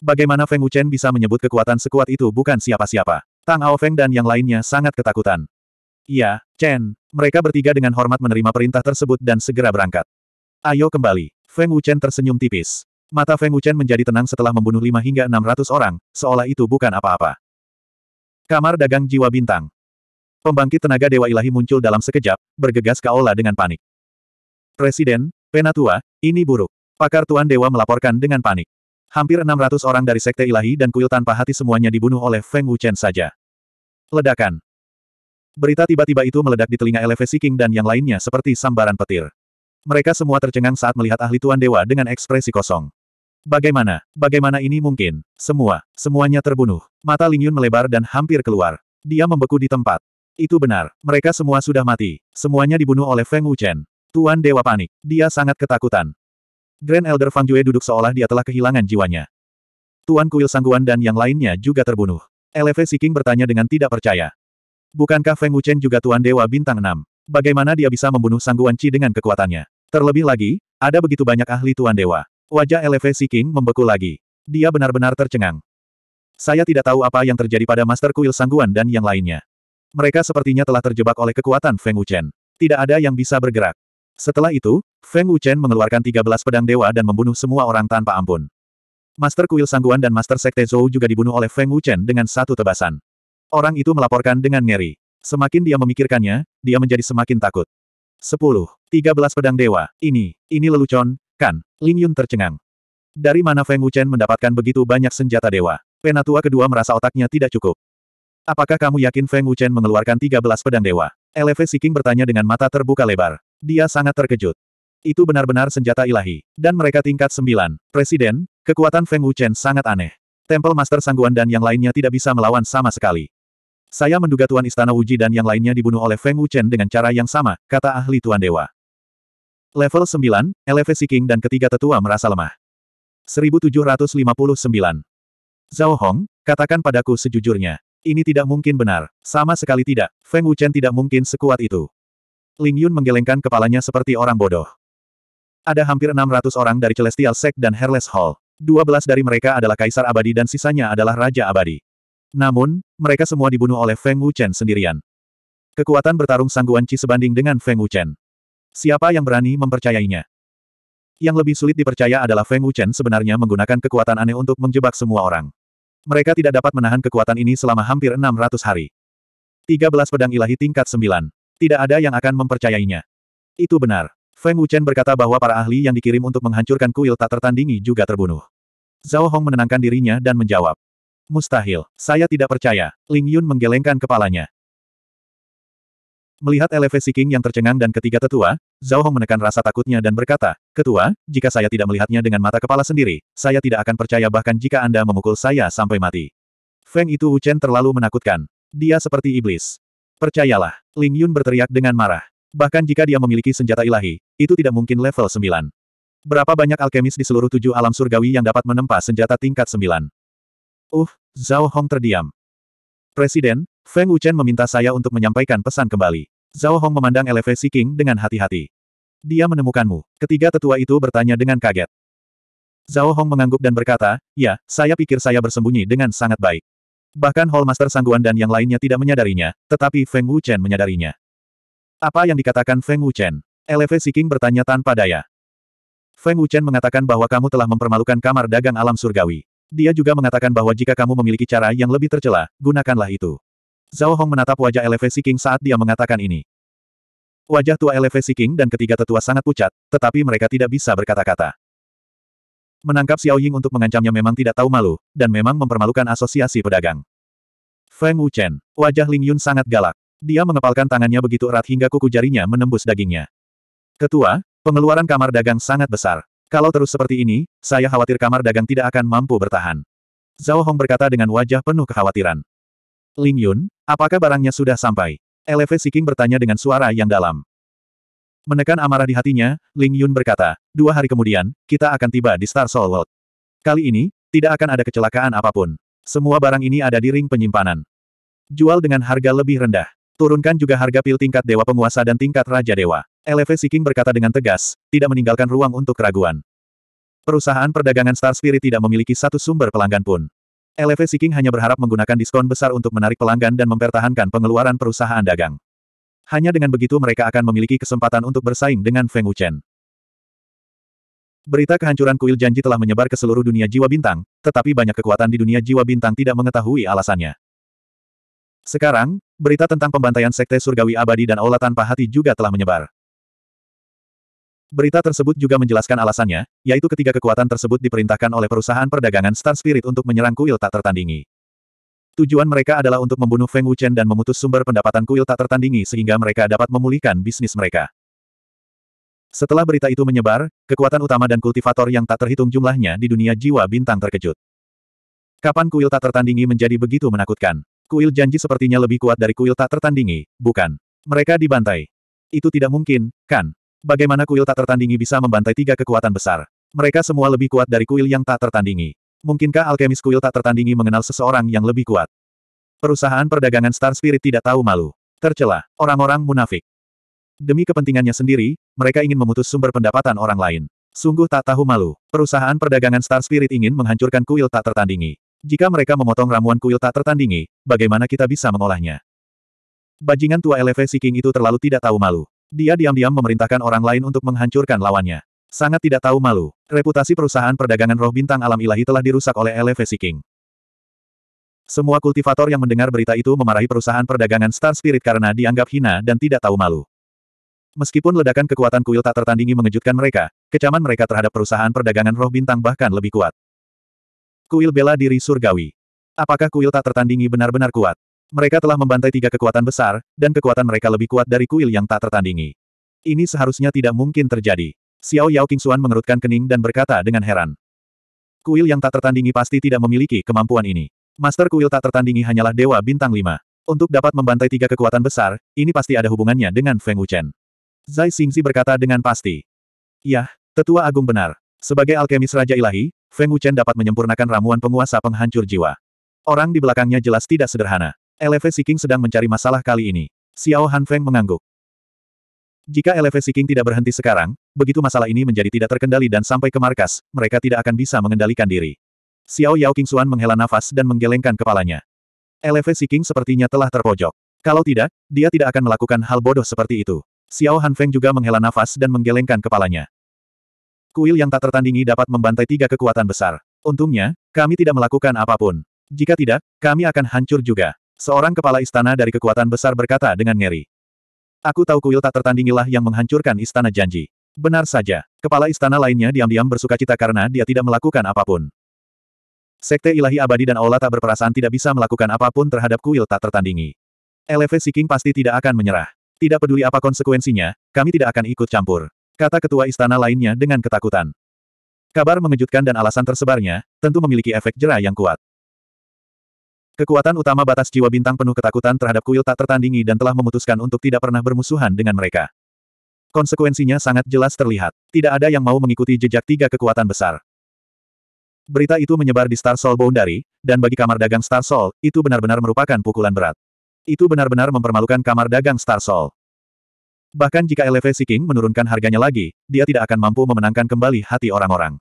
Bagaimana Feng Wuchen bisa menyebut kekuatan sekuat itu bukan siapa-siapa? Tang Ao Feng dan yang lainnya sangat ketakutan. Iya, Chen. Mereka bertiga dengan hormat menerima perintah tersebut dan segera berangkat. Ayo kembali. Feng Wuchen tersenyum tipis. Mata Feng Wuchen menjadi tenang setelah membunuh 5 hingga 600 orang, seolah itu bukan apa-apa. Kamar dagang jiwa bintang. Pembangkit tenaga Dewa Ilahi muncul dalam sekejap, bergegas ke Aula dengan panik. Presiden, Penatua, ini buruk. Pakar Tuan Dewa melaporkan dengan panik. Hampir 600 orang dari Sekte Ilahi dan Kuil Tanpa Hati semuanya dibunuh oleh Feng Wuchen saja. Ledakan. Berita tiba-tiba itu meledak di telinga Elevesi King dan yang lainnya seperti sambaran petir. Mereka semua tercengang saat melihat ahli Tuan Dewa dengan ekspresi kosong. Bagaimana? Bagaimana ini mungkin? Semua, semuanya terbunuh. Mata Ling Yun melebar dan hampir keluar. Dia membeku di tempat. Itu benar, mereka semua sudah mati. Semuanya dibunuh oleh Feng Wuchen. Tuan Dewa panik. Dia sangat ketakutan. Grand Elder Fang Yue duduk seolah dia telah kehilangan jiwanya. Tuan Kuil Sangguan dan yang lainnya juga terbunuh. LV Siking bertanya dengan tidak percaya. Bukankah Feng Wuchen juga Tuan Dewa Bintang 6? Bagaimana dia bisa membunuh Sangguan Qi dengan kekuatannya? Terlebih lagi, ada begitu banyak ahli Tuan Dewa. Wajah LV Siking membeku lagi. Dia benar-benar tercengang. Saya tidak tahu apa yang terjadi pada Master Kuil Sangguan dan yang lainnya. Mereka sepertinya telah terjebak oleh kekuatan Feng Wuchen. Tidak ada yang bisa bergerak. Setelah itu, Feng Wuchen mengeluarkan 13 pedang dewa dan membunuh semua orang tanpa ampun. Master Kuil Sangguan dan Master Sekte Zhou juga dibunuh oleh Feng Wuchen dengan satu tebasan. Orang itu melaporkan dengan ngeri. Semakin dia memikirkannya, dia menjadi semakin takut. 10. 13 pedang dewa. Ini, ini lelucon, kan? Ling Yun tercengang. Dari mana Feng Wuchen mendapatkan begitu banyak senjata dewa? Penatua kedua merasa otaknya tidak cukup. Apakah kamu yakin Feng Wuchen mengeluarkan 13 pedang dewa? Eleve Siking bertanya dengan mata terbuka lebar. Dia sangat terkejut. Itu benar-benar senjata ilahi. Dan mereka tingkat sembilan. Presiden, kekuatan Feng Wuchen sangat aneh. Temple Master Sangguan dan yang lainnya tidak bisa melawan sama sekali. Saya menduga Tuan Istana Wuji dan yang lainnya dibunuh oleh Feng Wuchen dengan cara yang sama, kata ahli Tuan Dewa. Level 9, Eleve King dan ketiga tetua merasa lemah. 1759. Zhao Hong, katakan padaku sejujurnya. Ini tidak mungkin benar, sama sekali tidak, Feng Wuchen tidak mungkin sekuat itu. Ling Yun menggelengkan kepalanya seperti orang bodoh. Ada hampir 600 orang dari Celestial Sect dan Hairless Hall. 12 dari mereka adalah Kaisar Abadi dan sisanya adalah Raja Abadi. Namun, mereka semua dibunuh oleh Feng Wuchen sendirian. Kekuatan bertarung Sangguan Qi sebanding dengan Feng Wuchen. Siapa yang berani mempercayainya? Yang lebih sulit dipercaya adalah Feng Wuchen sebenarnya menggunakan kekuatan aneh untuk menjebak semua orang. Mereka tidak dapat menahan kekuatan ini selama hampir 600 hari. 13 pedang ilahi tingkat 9. Tidak ada yang akan mempercayainya. Itu benar. Feng Wuchen berkata bahwa para ahli yang dikirim untuk menghancurkan kuil tak tertandingi juga terbunuh. Zhao Hong menenangkan dirinya dan menjawab. Mustahil, saya tidak percaya. Ling Yun menggelengkan kepalanya. Melihat elevasi King yang tercengang dan ketiga tetua, Zhao Hong menekan rasa takutnya dan berkata, Ketua, jika saya tidak melihatnya dengan mata kepala sendiri, saya tidak akan percaya bahkan jika Anda memukul saya sampai mati. Feng itu Wuchen terlalu menakutkan. Dia seperti iblis. Percayalah, Ling Yun berteriak dengan marah. Bahkan jika dia memiliki senjata ilahi, itu tidak mungkin level 9. Berapa banyak alkemis di seluruh tujuh alam surgawi yang dapat menempa senjata tingkat 9? Uh, Zhao Hong terdiam. Presiden, Feng Wuchen meminta saya untuk menyampaikan pesan kembali. Zhao Hong memandang elevasi King dengan hati-hati. Dia menemukanmu. Ketiga tetua itu bertanya dengan kaget. Zhao Hong mengangguk dan berkata, ya, saya pikir saya bersembunyi dengan sangat baik. Bahkan Hallmaster Sangguan dan yang lainnya tidak menyadarinya, tetapi Feng Wuchen menyadarinya. Apa yang dikatakan Feng Wuchen? Lv Siking bertanya tanpa daya. Feng Wuchen mengatakan bahwa kamu telah mempermalukan kamar dagang alam surgawi. Dia juga mengatakan bahwa jika kamu memiliki cara yang lebih tercela, gunakanlah itu. Zhao Hong menatap wajah Lv Siking saat dia mengatakan ini. Wajah tua Lv Siking dan ketiga tetua sangat pucat, tetapi mereka tidak bisa berkata-kata. Menangkap Xiao Ying untuk mengancamnya memang tidak tahu malu, dan memang mempermalukan asosiasi pedagang. Feng Wuchen, wajah Ling Yun sangat galak. Dia mengepalkan tangannya begitu erat hingga kuku jarinya menembus dagingnya. Ketua, pengeluaran kamar dagang sangat besar. Kalau terus seperti ini, saya khawatir kamar dagang tidak akan mampu bertahan. Zhao Hong berkata dengan wajah penuh kekhawatiran. Ling Yun, apakah barangnya sudah sampai? Eleve Siking bertanya dengan suara yang dalam. Menekan amarah di hatinya, Ling Yun berkata, dua hari kemudian, kita akan tiba di Star Soul World. Kali ini, tidak akan ada kecelakaan apapun. Semua barang ini ada di ring penyimpanan. Jual dengan harga lebih rendah. Turunkan juga harga pil tingkat Dewa Penguasa dan tingkat Raja Dewa. LV Seeking berkata dengan tegas, tidak meninggalkan ruang untuk keraguan. Perusahaan perdagangan Star Spirit tidak memiliki satu sumber pelanggan pun. LV Seeking hanya berharap menggunakan diskon besar untuk menarik pelanggan dan mempertahankan pengeluaran perusahaan dagang. Hanya dengan begitu mereka akan memiliki kesempatan untuk bersaing dengan Feng Wuchen. Berita kehancuran kuil janji telah menyebar ke seluruh dunia jiwa bintang, tetapi banyak kekuatan di dunia jiwa bintang tidak mengetahui alasannya. Sekarang, berita tentang pembantaian Sekte Surgawi Abadi dan Aula Tanpa Hati juga telah menyebar. Berita tersebut juga menjelaskan alasannya, yaitu ketiga kekuatan tersebut diperintahkan oleh perusahaan perdagangan Star Spirit untuk menyerang kuil tak tertandingi. Tujuan mereka adalah untuk membunuh Feng Wuchen dan memutus sumber pendapatan kuil tak tertandingi sehingga mereka dapat memulihkan bisnis mereka. Setelah berita itu menyebar, kekuatan utama dan kultivator yang tak terhitung jumlahnya di dunia jiwa bintang terkejut. Kapan kuil tak tertandingi menjadi begitu menakutkan? Kuil janji sepertinya lebih kuat dari kuil tak tertandingi, bukan? Mereka dibantai. Itu tidak mungkin, kan? Bagaimana kuil tak tertandingi bisa membantai tiga kekuatan besar? Mereka semua lebih kuat dari kuil yang tak tertandingi. Mungkinkah alkemis kuil tak tertandingi mengenal seseorang yang lebih kuat? Perusahaan perdagangan Star Spirit tidak tahu malu. Tercela, orang-orang munafik. Demi kepentingannya sendiri, mereka ingin memutus sumber pendapatan orang lain. Sungguh tak tahu malu. Perusahaan perdagangan Star Spirit ingin menghancurkan kuil tak tertandingi. Jika mereka memotong ramuan kuil tak tertandingi, bagaimana kita bisa mengolahnya? Bajingan tua elevesi King itu terlalu tidak tahu malu. Dia diam-diam memerintahkan orang lain untuk menghancurkan lawannya. Sangat tidak tahu malu. Reputasi perusahaan perdagangan roh bintang alam ilahi telah dirusak oleh Elevasi King. Semua kultivator yang mendengar berita itu memarahi perusahaan perdagangan Star Spirit karena dianggap hina dan tidak tahu malu. Meskipun ledakan kekuatan kuil tak tertandingi mengejutkan mereka, kecaman mereka terhadap perusahaan perdagangan roh bintang bahkan lebih kuat. Kuil bela diri surgawi. Apakah kuil tak tertandingi benar-benar kuat? Mereka telah membantai tiga kekuatan besar, dan kekuatan mereka lebih kuat dari kuil yang tak tertandingi. Ini seharusnya tidak mungkin terjadi. Xiao Yao Qingxuan mengerutkan kening dan berkata dengan heran. Kuil yang tak tertandingi pasti tidak memiliki kemampuan ini. Master kuil tak tertandingi hanyalah Dewa Bintang 5. Untuk dapat membantai tiga kekuatan besar, ini pasti ada hubungannya dengan Feng Wuchen. Zai Xingzi berkata dengan pasti. Yah, tetua agung benar. Sebagai alkemis Raja Ilahi, Feng Wuchen dapat menyempurnakan ramuan penguasa penghancur jiwa. Orang di belakangnya jelas tidak sederhana. LV Siking sedang mencari masalah kali ini. Xiao Han Feng mengangguk. Jika LFS Seeking tidak berhenti sekarang, begitu masalah ini menjadi tidak terkendali dan sampai ke markas, mereka tidak akan bisa mengendalikan diri. Xiao Yao King Xuan menghela nafas dan menggelengkan kepalanya. LFS Seeking sepertinya telah terpojok. Kalau tidak, dia tidak akan melakukan hal bodoh seperti itu. Xiao Han Feng juga menghela nafas dan menggelengkan kepalanya. Kuil yang tak tertandingi dapat membantai tiga kekuatan besar. Untungnya, kami tidak melakukan apapun. Jika tidak, kami akan hancur juga. Seorang kepala istana dari kekuatan besar berkata dengan ngeri. Aku tahu kuil tak tertandingilah yang menghancurkan istana janji. Benar saja, kepala istana lainnya diam-diam bersuka cita karena dia tidak melakukan apapun. Sekte ilahi abadi dan aula tak berperasaan tidak bisa melakukan apapun terhadap kuil tak tertandingi. Lf Seeking pasti tidak akan menyerah. Tidak peduli apa konsekuensinya, kami tidak akan ikut campur. Kata ketua istana lainnya dengan ketakutan. Kabar mengejutkan dan alasan tersebarnya, tentu memiliki efek jerah yang kuat. Kekuatan utama batas jiwa bintang penuh ketakutan terhadap kuil tak tertandingi dan telah memutuskan untuk tidak pernah bermusuhan dengan mereka. Konsekuensinya sangat jelas terlihat. Tidak ada yang mau mengikuti jejak tiga kekuatan besar. Berita itu menyebar di Star Soul Boundary, dan bagi kamar dagang Star Soul, itu benar-benar merupakan pukulan berat. Itu benar-benar mempermalukan kamar dagang Star Soul. Bahkan jika LFA Seeking menurunkan harganya lagi, dia tidak akan mampu memenangkan kembali hati orang-orang.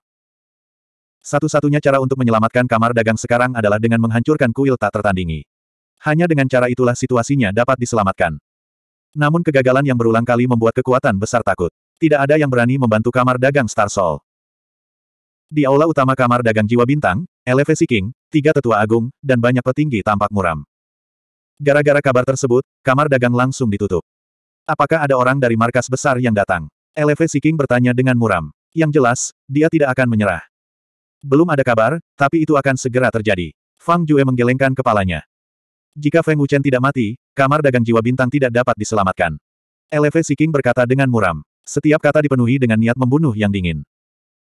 Satu-satunya cara untuk menyelamatkan kamar dagang sekarang adalah dengan menghancurkan kuil tak tertandingi. Hanya dengan cara itulah situasinya dapat diselamatkan. Namun kegagalan yang berulang kali membuat kekuatan besar takut. Tidak ada yang berani membantu kamar dagang Star Soul. Di aula utama kamar dagang Jiwa Bintang, Elevasi King, tiga tetua agung, dan banyak petinggi tampak muram. Gara-gara kabar tersebut, kamar dagang langsung ditutup. Apakah ada orang dari markas besar yang datang? Elevasi King bertanya dengan muram. Yang jelas, dia tidak akan menyerah. Belum ada kabar, tapi itu akan segera terjadi. Fang Jue menggelengkan kepalanya. Jika Feng Wuchen tidak mati, kamar dagang jiwa bintang tidak dapat diselamatkan. Eleve Siking berkata dengan muram. Setiap kata dipenuhi dengan niat membunuh yang dingin.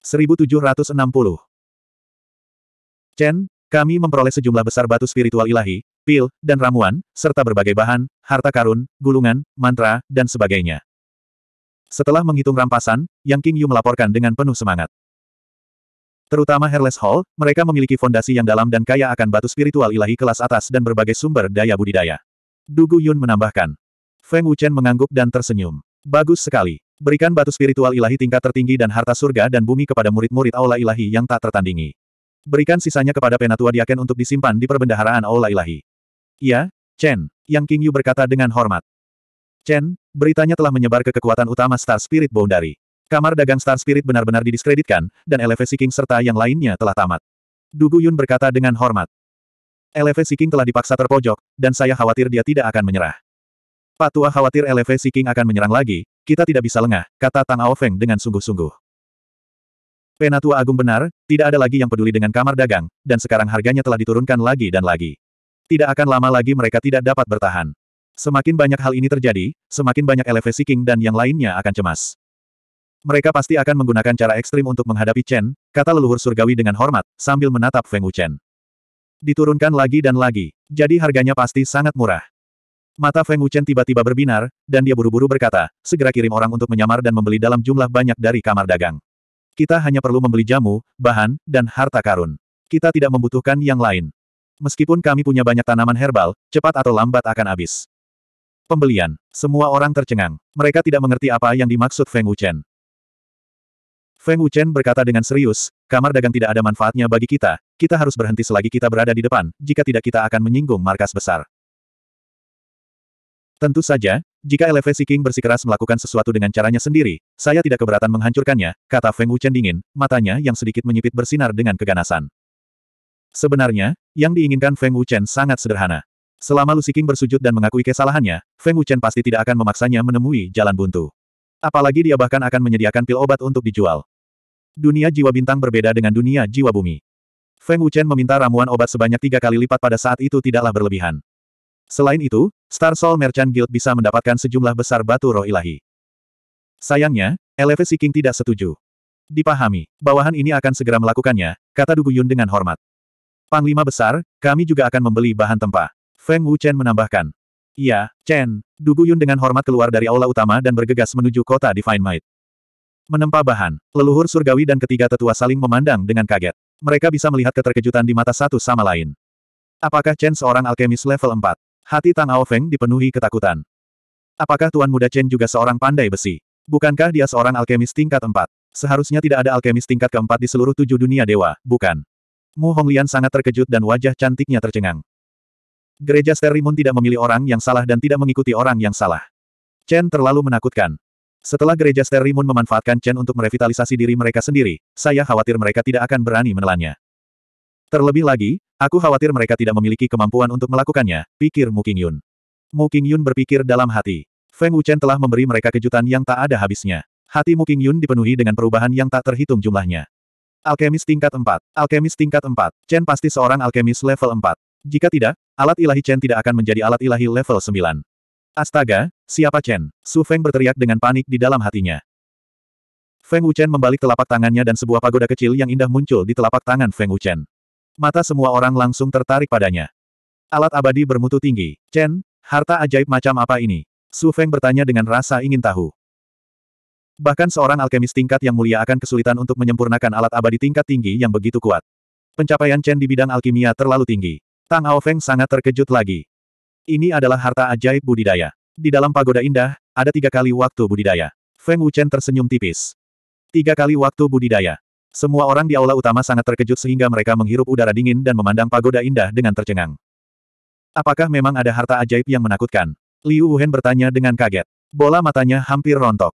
1760 Chen, kami memperoleh sejumlah besar batu spiritual ilahi, pil, dan ramuan, serta berbagai bahan, harta karun, gulungan, mantra, dan sebagainya. Setelah menghitung rampasan, Yang King Yu melaporkan dengan penuh semangat. Terutama Herles Hall, mereka memiliki fondasi yang dalam dan kaya akan batu spiritual ilahi kelas atas dan berbagai sumber daya budidaya. Dugu Yun menambahkan. Feng Wuchen mengangguk dan tersenyum. Bagus sekali. Berikan batu spiritual ilahi tingkat tertinggi dan harta surga dan bumi kepada murid-murid aula ilahi yang tak tertandingi. Berikan sisanya kepada penatua diaken untuk disimpan di perbendaharaan aula ilahi. Iya, Chen, Yang King Yu berkata dengan hormat. Chen, beritanya telah menyebar ke kekuatan utama Star Spirit Boundary. Kamar dagang Star Spirit benar-benar didiskreditkan, dan Eleve Seeking serta yang lainnya telah tamat. Dugu Yun berkata dengan hormat. Eleve Seeking telah dipaksa terpojok, dan saya khawatir dia tidak akan menyerah. Pak tua khawatir Eleve Seeking akan menyerang lagi, kita tidak bisa lengah, kata Tang Ao Feng dengan sungguh-sungguh. Penatua Agung benar, tidak ada lagi yang peduli dengan kamar dagang, dan sekarang harganya telah diturunkan lagi dan lagi. Tidak akan lama lagi mereka tidak dapat bertahan. Semakin banyak hal ini terjadi, semakin banyak Eleve Siking dan yang lainnya akan cemas. Mereka pasti akan menggunakan cara ekstrim untuk menghadapi Chen, kata leluhur surgawi dengan hormat, sambil menatap Feng Wuchen. Diturunkan lagi dan lagi, jadi harganya pasti sangat murah. Mata Feng Wuchen tiba-tiba berbinar, dan dia buru-buru berkata, segera kirim orang untuk menyamar dan membeli dalam jumlah banyak dari kamar dagang. Kita hanya perlu membeli jamu, bahan, dan harta karun. Kita tidak membutuhkan yang lain. Meskipun kami punya banyak tanaman herbal, cepat atau lambat akan habis. Pembelian. Semua orang tercengang. Mereka tidak mengerti apa yang dimaksud Feng Wuchen. Feng Wuchen berkata dengan serius, kamar dagang tidak ada manfaatnya bagi kita, kita harus berhenti selagi kita berada di depan, jika tidak kita akan menyinggung markas besar. Tentu saja, jika Elevesi King bersikeras melakukan sesuatu dengan caranya sendiri, saya tidak keberatan menghancurkannya, kata Feng Wuchen dingin, matanya yang sedikit menyipit bersinar dengan keganasan. Sebenarnya, yang diinginkan Feng Wuchen sangat sederhana. Selama Lu King bersujud dan mengakui kesalahannya, Feng Wuchen pasti tidak akan memaksanya menemui jalan buntu. Apalagi dia bahkan akan menyediakan pil obat untuk dijual. Dunia jiwa bintang berbeda dengan dunia jiwa bumi. Feng Wuchen meminta ramuan obat sebanyak tiga kali lipat pada saat itu tidaklah berlebihan. Selain itu, Star Soul Merchant Guild bisa mendapatkan sejumlah besar batu roh ilahi. Sayangnya, Eleve Seeking tidak setuju. Dipahami, bawahan ini akan segera melakukannya, kata Dugu Yun dengan hormat. Panglima besar, kami juga akan membeli bahan tempa. Feng Wuchen menambahkan. Iya, Chen, Dugu Yun dengan hormat keluar dari aula utama dan bergegas menuju kota Divine Might. Menempa bahan, leluhur surgawi dan ketiga tetua saling memandang dengan kaget. Mereka bisa melihat keterkejutan di mata satu sama lain. Apakah Chen seorang alkemis level 4? Hati Tang Ao Feng dipenuhi ketakutan. Apakah Tuan Muda Chen juga seorang pandai besi? Bukankah dia seorang alkemis tingkat 4? Seharusnya tidak ada alkemis tingkat keempat di seluruh tujuh dunia dewa, bukan? Mu Honglian sangat terkejut dan wajah cantiknya tercengang. Gereja Sterimun tidak memilih orang yang salah dan tidak mengikuti orang yang salah. Chen terlalu menakutkan. Setelah gereja Sterimun memanfaatkan Chen untuk merevitalisasi diri mereka sendiri, saya khawatir mereka tidak akan berani menelannya. Terlebih lagi, aku khawatir mereka tidak memiliki kemampuan untuk melakukannya, pikir Mu Qingyun. Mu Qingyun berpikir dalam hati. Feng Wuchen telah memberi mereka kejutan yang tak ada habisnya. Hati Mu Qingyun dipenuhi dengan perubahan yang tak terhitung jumlahnya. Alkemis tingkat 4. Alkemis tingkat 4. Chen pasti seorang alkemis level 4. Jika tidak, alat ilahi Chen tidak akan menjadi alat ilahi level 9. Astaga, siapa Chen? Su Feng berteriak dengan panik di dalam hatinya. Feng Wuchen membalik telapak tangannya dan sebuah pagoda kecil yang indah muncul di telapak tangan Feng Wuchen. Mata semua orang langsung tertarik padanya. Alat abadi bermutu tinggi. Chen, harta ajaib macam apa ini? Su Feng bertanya dengan rasa ingin tahu. Bahkan seorang alkemis tingkat yang mulia akan kesulitan untuk menyempurnakan alat abadi tingkat tinggi yang begitu kuat. Pencapaian Chen di bidang alkimia terlalu tinggi. Tang Ao Feng sangat terkejut lagi. Ini adalah harta ajaib budidaya. Di dalam pagoda indah, ada tiga kali waktu budidaya. Feng Wuchen tersenyum tipis. Tiga kali waktu budidaya. Semua orang di aula utama sangat terkejut sehingga mereka menghirup udara dingin dan memandang pagoda indah dengan tercengang. Apakah memang ada harta ajaib yang menakutkan? Liu Wuhen bertanya dengan kaget. Bola matanya hampir rontok.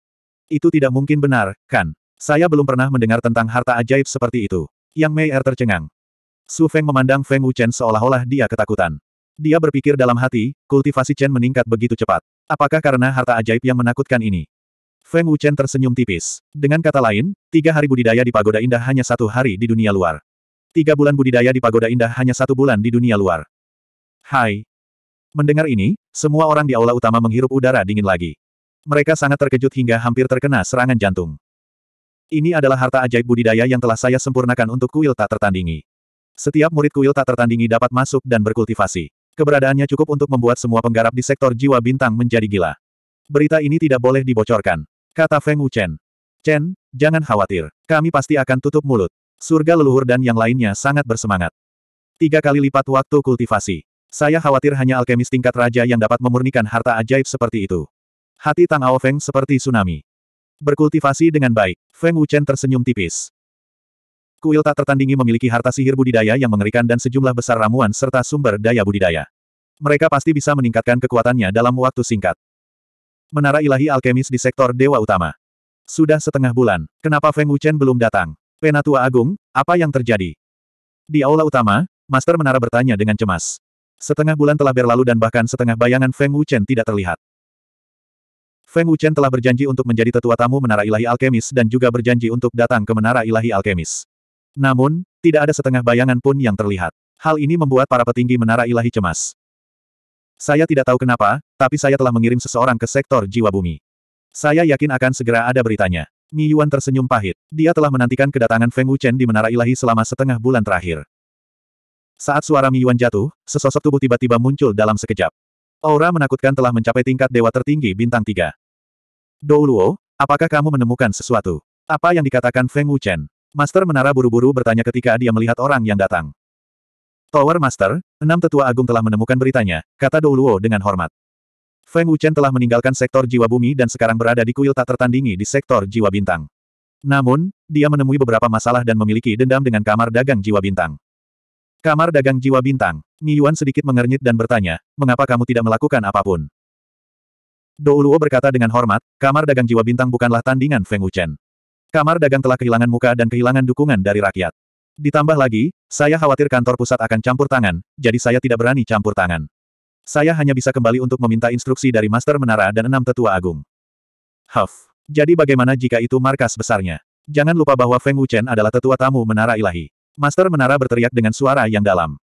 Itu tidak mungkin benar, kan? Saya belum pernah mendengar tentang harta ajaib seperti itu. Yang Mei Er tercengang. Su Feng memandang Feng Wuchen seolah-olah dia ketakutan. Dia berpikir dalam hati, kultivasi Chen meningkat begitu cepat. Apakah karena harta ajaib yang menakutkan ini? Feng Wuchen tersenyum tipis. Dengan kata lain, tiga hari budidaya di Pagoda Indah hanya satu hari di dunia luar. Tiga bulan budidaya di Pagoda Indah hanya satu bulan di dunia luar. Hai. Mendengar ini, semua orang di aula utama menghirup udara dingin lagi. Mereka sangat terkejut hingga hampir terkena serangan jantung. Ini adalah harta ajaib budidaya yang telah saya sempurnakan untuk kuil tak tertandingi. Setiap murid kuil tak tertandingi dapat masuk dan berkultivasi. Keberadaannya cukup untuk membuat semua penggarap di sektor jiwa bintang menjadi gila. Berita ini tidak boleh dibocorkan. Kata Feng Wuchen. Chen, jangan khawatir. Kami pasti akan tutup mulut. Surga leluhur dan yang lainnya sangat bersemangat. Tiga kali lipat waktu kultivasi. Saya khawatir hanya alkemis tingkat raja yang dapat memurnikan harta ajaib seperti itu. Hati Tang Ao Feng seperti tsunami. Berkultivasi dengan baik, Feng Wuchen tersenyum tipis. Kuil tak tertandingi memiliki harta sihir budidaya yang mengerikan dan sejumlah besar ramuan serta sumber daya budidaya. Mereka pasti bisa meningkatkan kekuatannya dalam waktu singkat. Menara ilahi alkemis di sektor Dewa Utama. Sudah setengah bulan, kenapa Feng Wuchen belum datang? Penatua Agung, apa yang terjadi? Di aula utama, Master Menara bertanya dengan cemas. Setengah bulan telah berlalu dan bahkan setengah bayangan Feng Wuchen tidak terlihat. Feng Wuchen telah berjanji untuk menjadi tetua tamu Menara Ilahi Alkemis dan juga berjanji untuk datang ke Menara Ilahi Alkemis. Namun, tidak ada setengah bayangan pun yang terlihat. Hal ini membuat para petinggi menara ilahi cemas. Saya tidak tahu kenapa, tapi saya telah mengirim seseorang ke sektor jiwa bumi. Saya yakin akan segera ada beritanya. Mi Yuan tersenyum pahit. Dia telah menantikan kedatangan Feng Wuchen di Menara Ilahi selama setengah bulan terakhir. Saat suara Mi Yuan jatuh, sesosok tubuh tiba-tiba muncul dalam sekejap. Aura menakutkan telah mencapai tingkat dewa tertinggi bintang tiga. Douluo, apakah kamu menemukan sesuatu? Apa yang dikatakan Feng Wuchen? Master Menara buru-buru bertanya ketika dia melihat orang yang datang. Tower Master, enam tetua agung telah menemukan beritanya, kata Douluo dengan hormat. Feng Wuchen telah meninggalkan sektor jiwa bumi dan sekarang berada di kuil tak tertandingi di sektor jiwa bintang. Namun, dia menemui beberapa masalah dan memiliki dendam dengan kamar dagang jiwa bintang. Kamar dagang jiwa bintang, Mi Yuan sedikit mengernyit dan bertanya, mengapa kamu tidak melakukan apapun? Douluo berkata dengan hormat, kamar dagang jiwa bintang bukanlah tandingan Feng Wuchen. Kamar dagang telah kehilangan muka dan kehilangan dukungan dari rakyat. Ditambah lagi, saya khawatir kantor pusat akan campur tangan, jadi saya tidak berani campur tangan. Saya hanya bisa kembali untuk meminta instruksi dari Master Menara dan enam tetua agung. Huff. Jadi bagaimana jika itu markas besarnya? Jangan lupa bahwa Feng Wuchen adalah tetua tamu Menara Ilahi. Master Menara berteriak dengan suara yang dalam.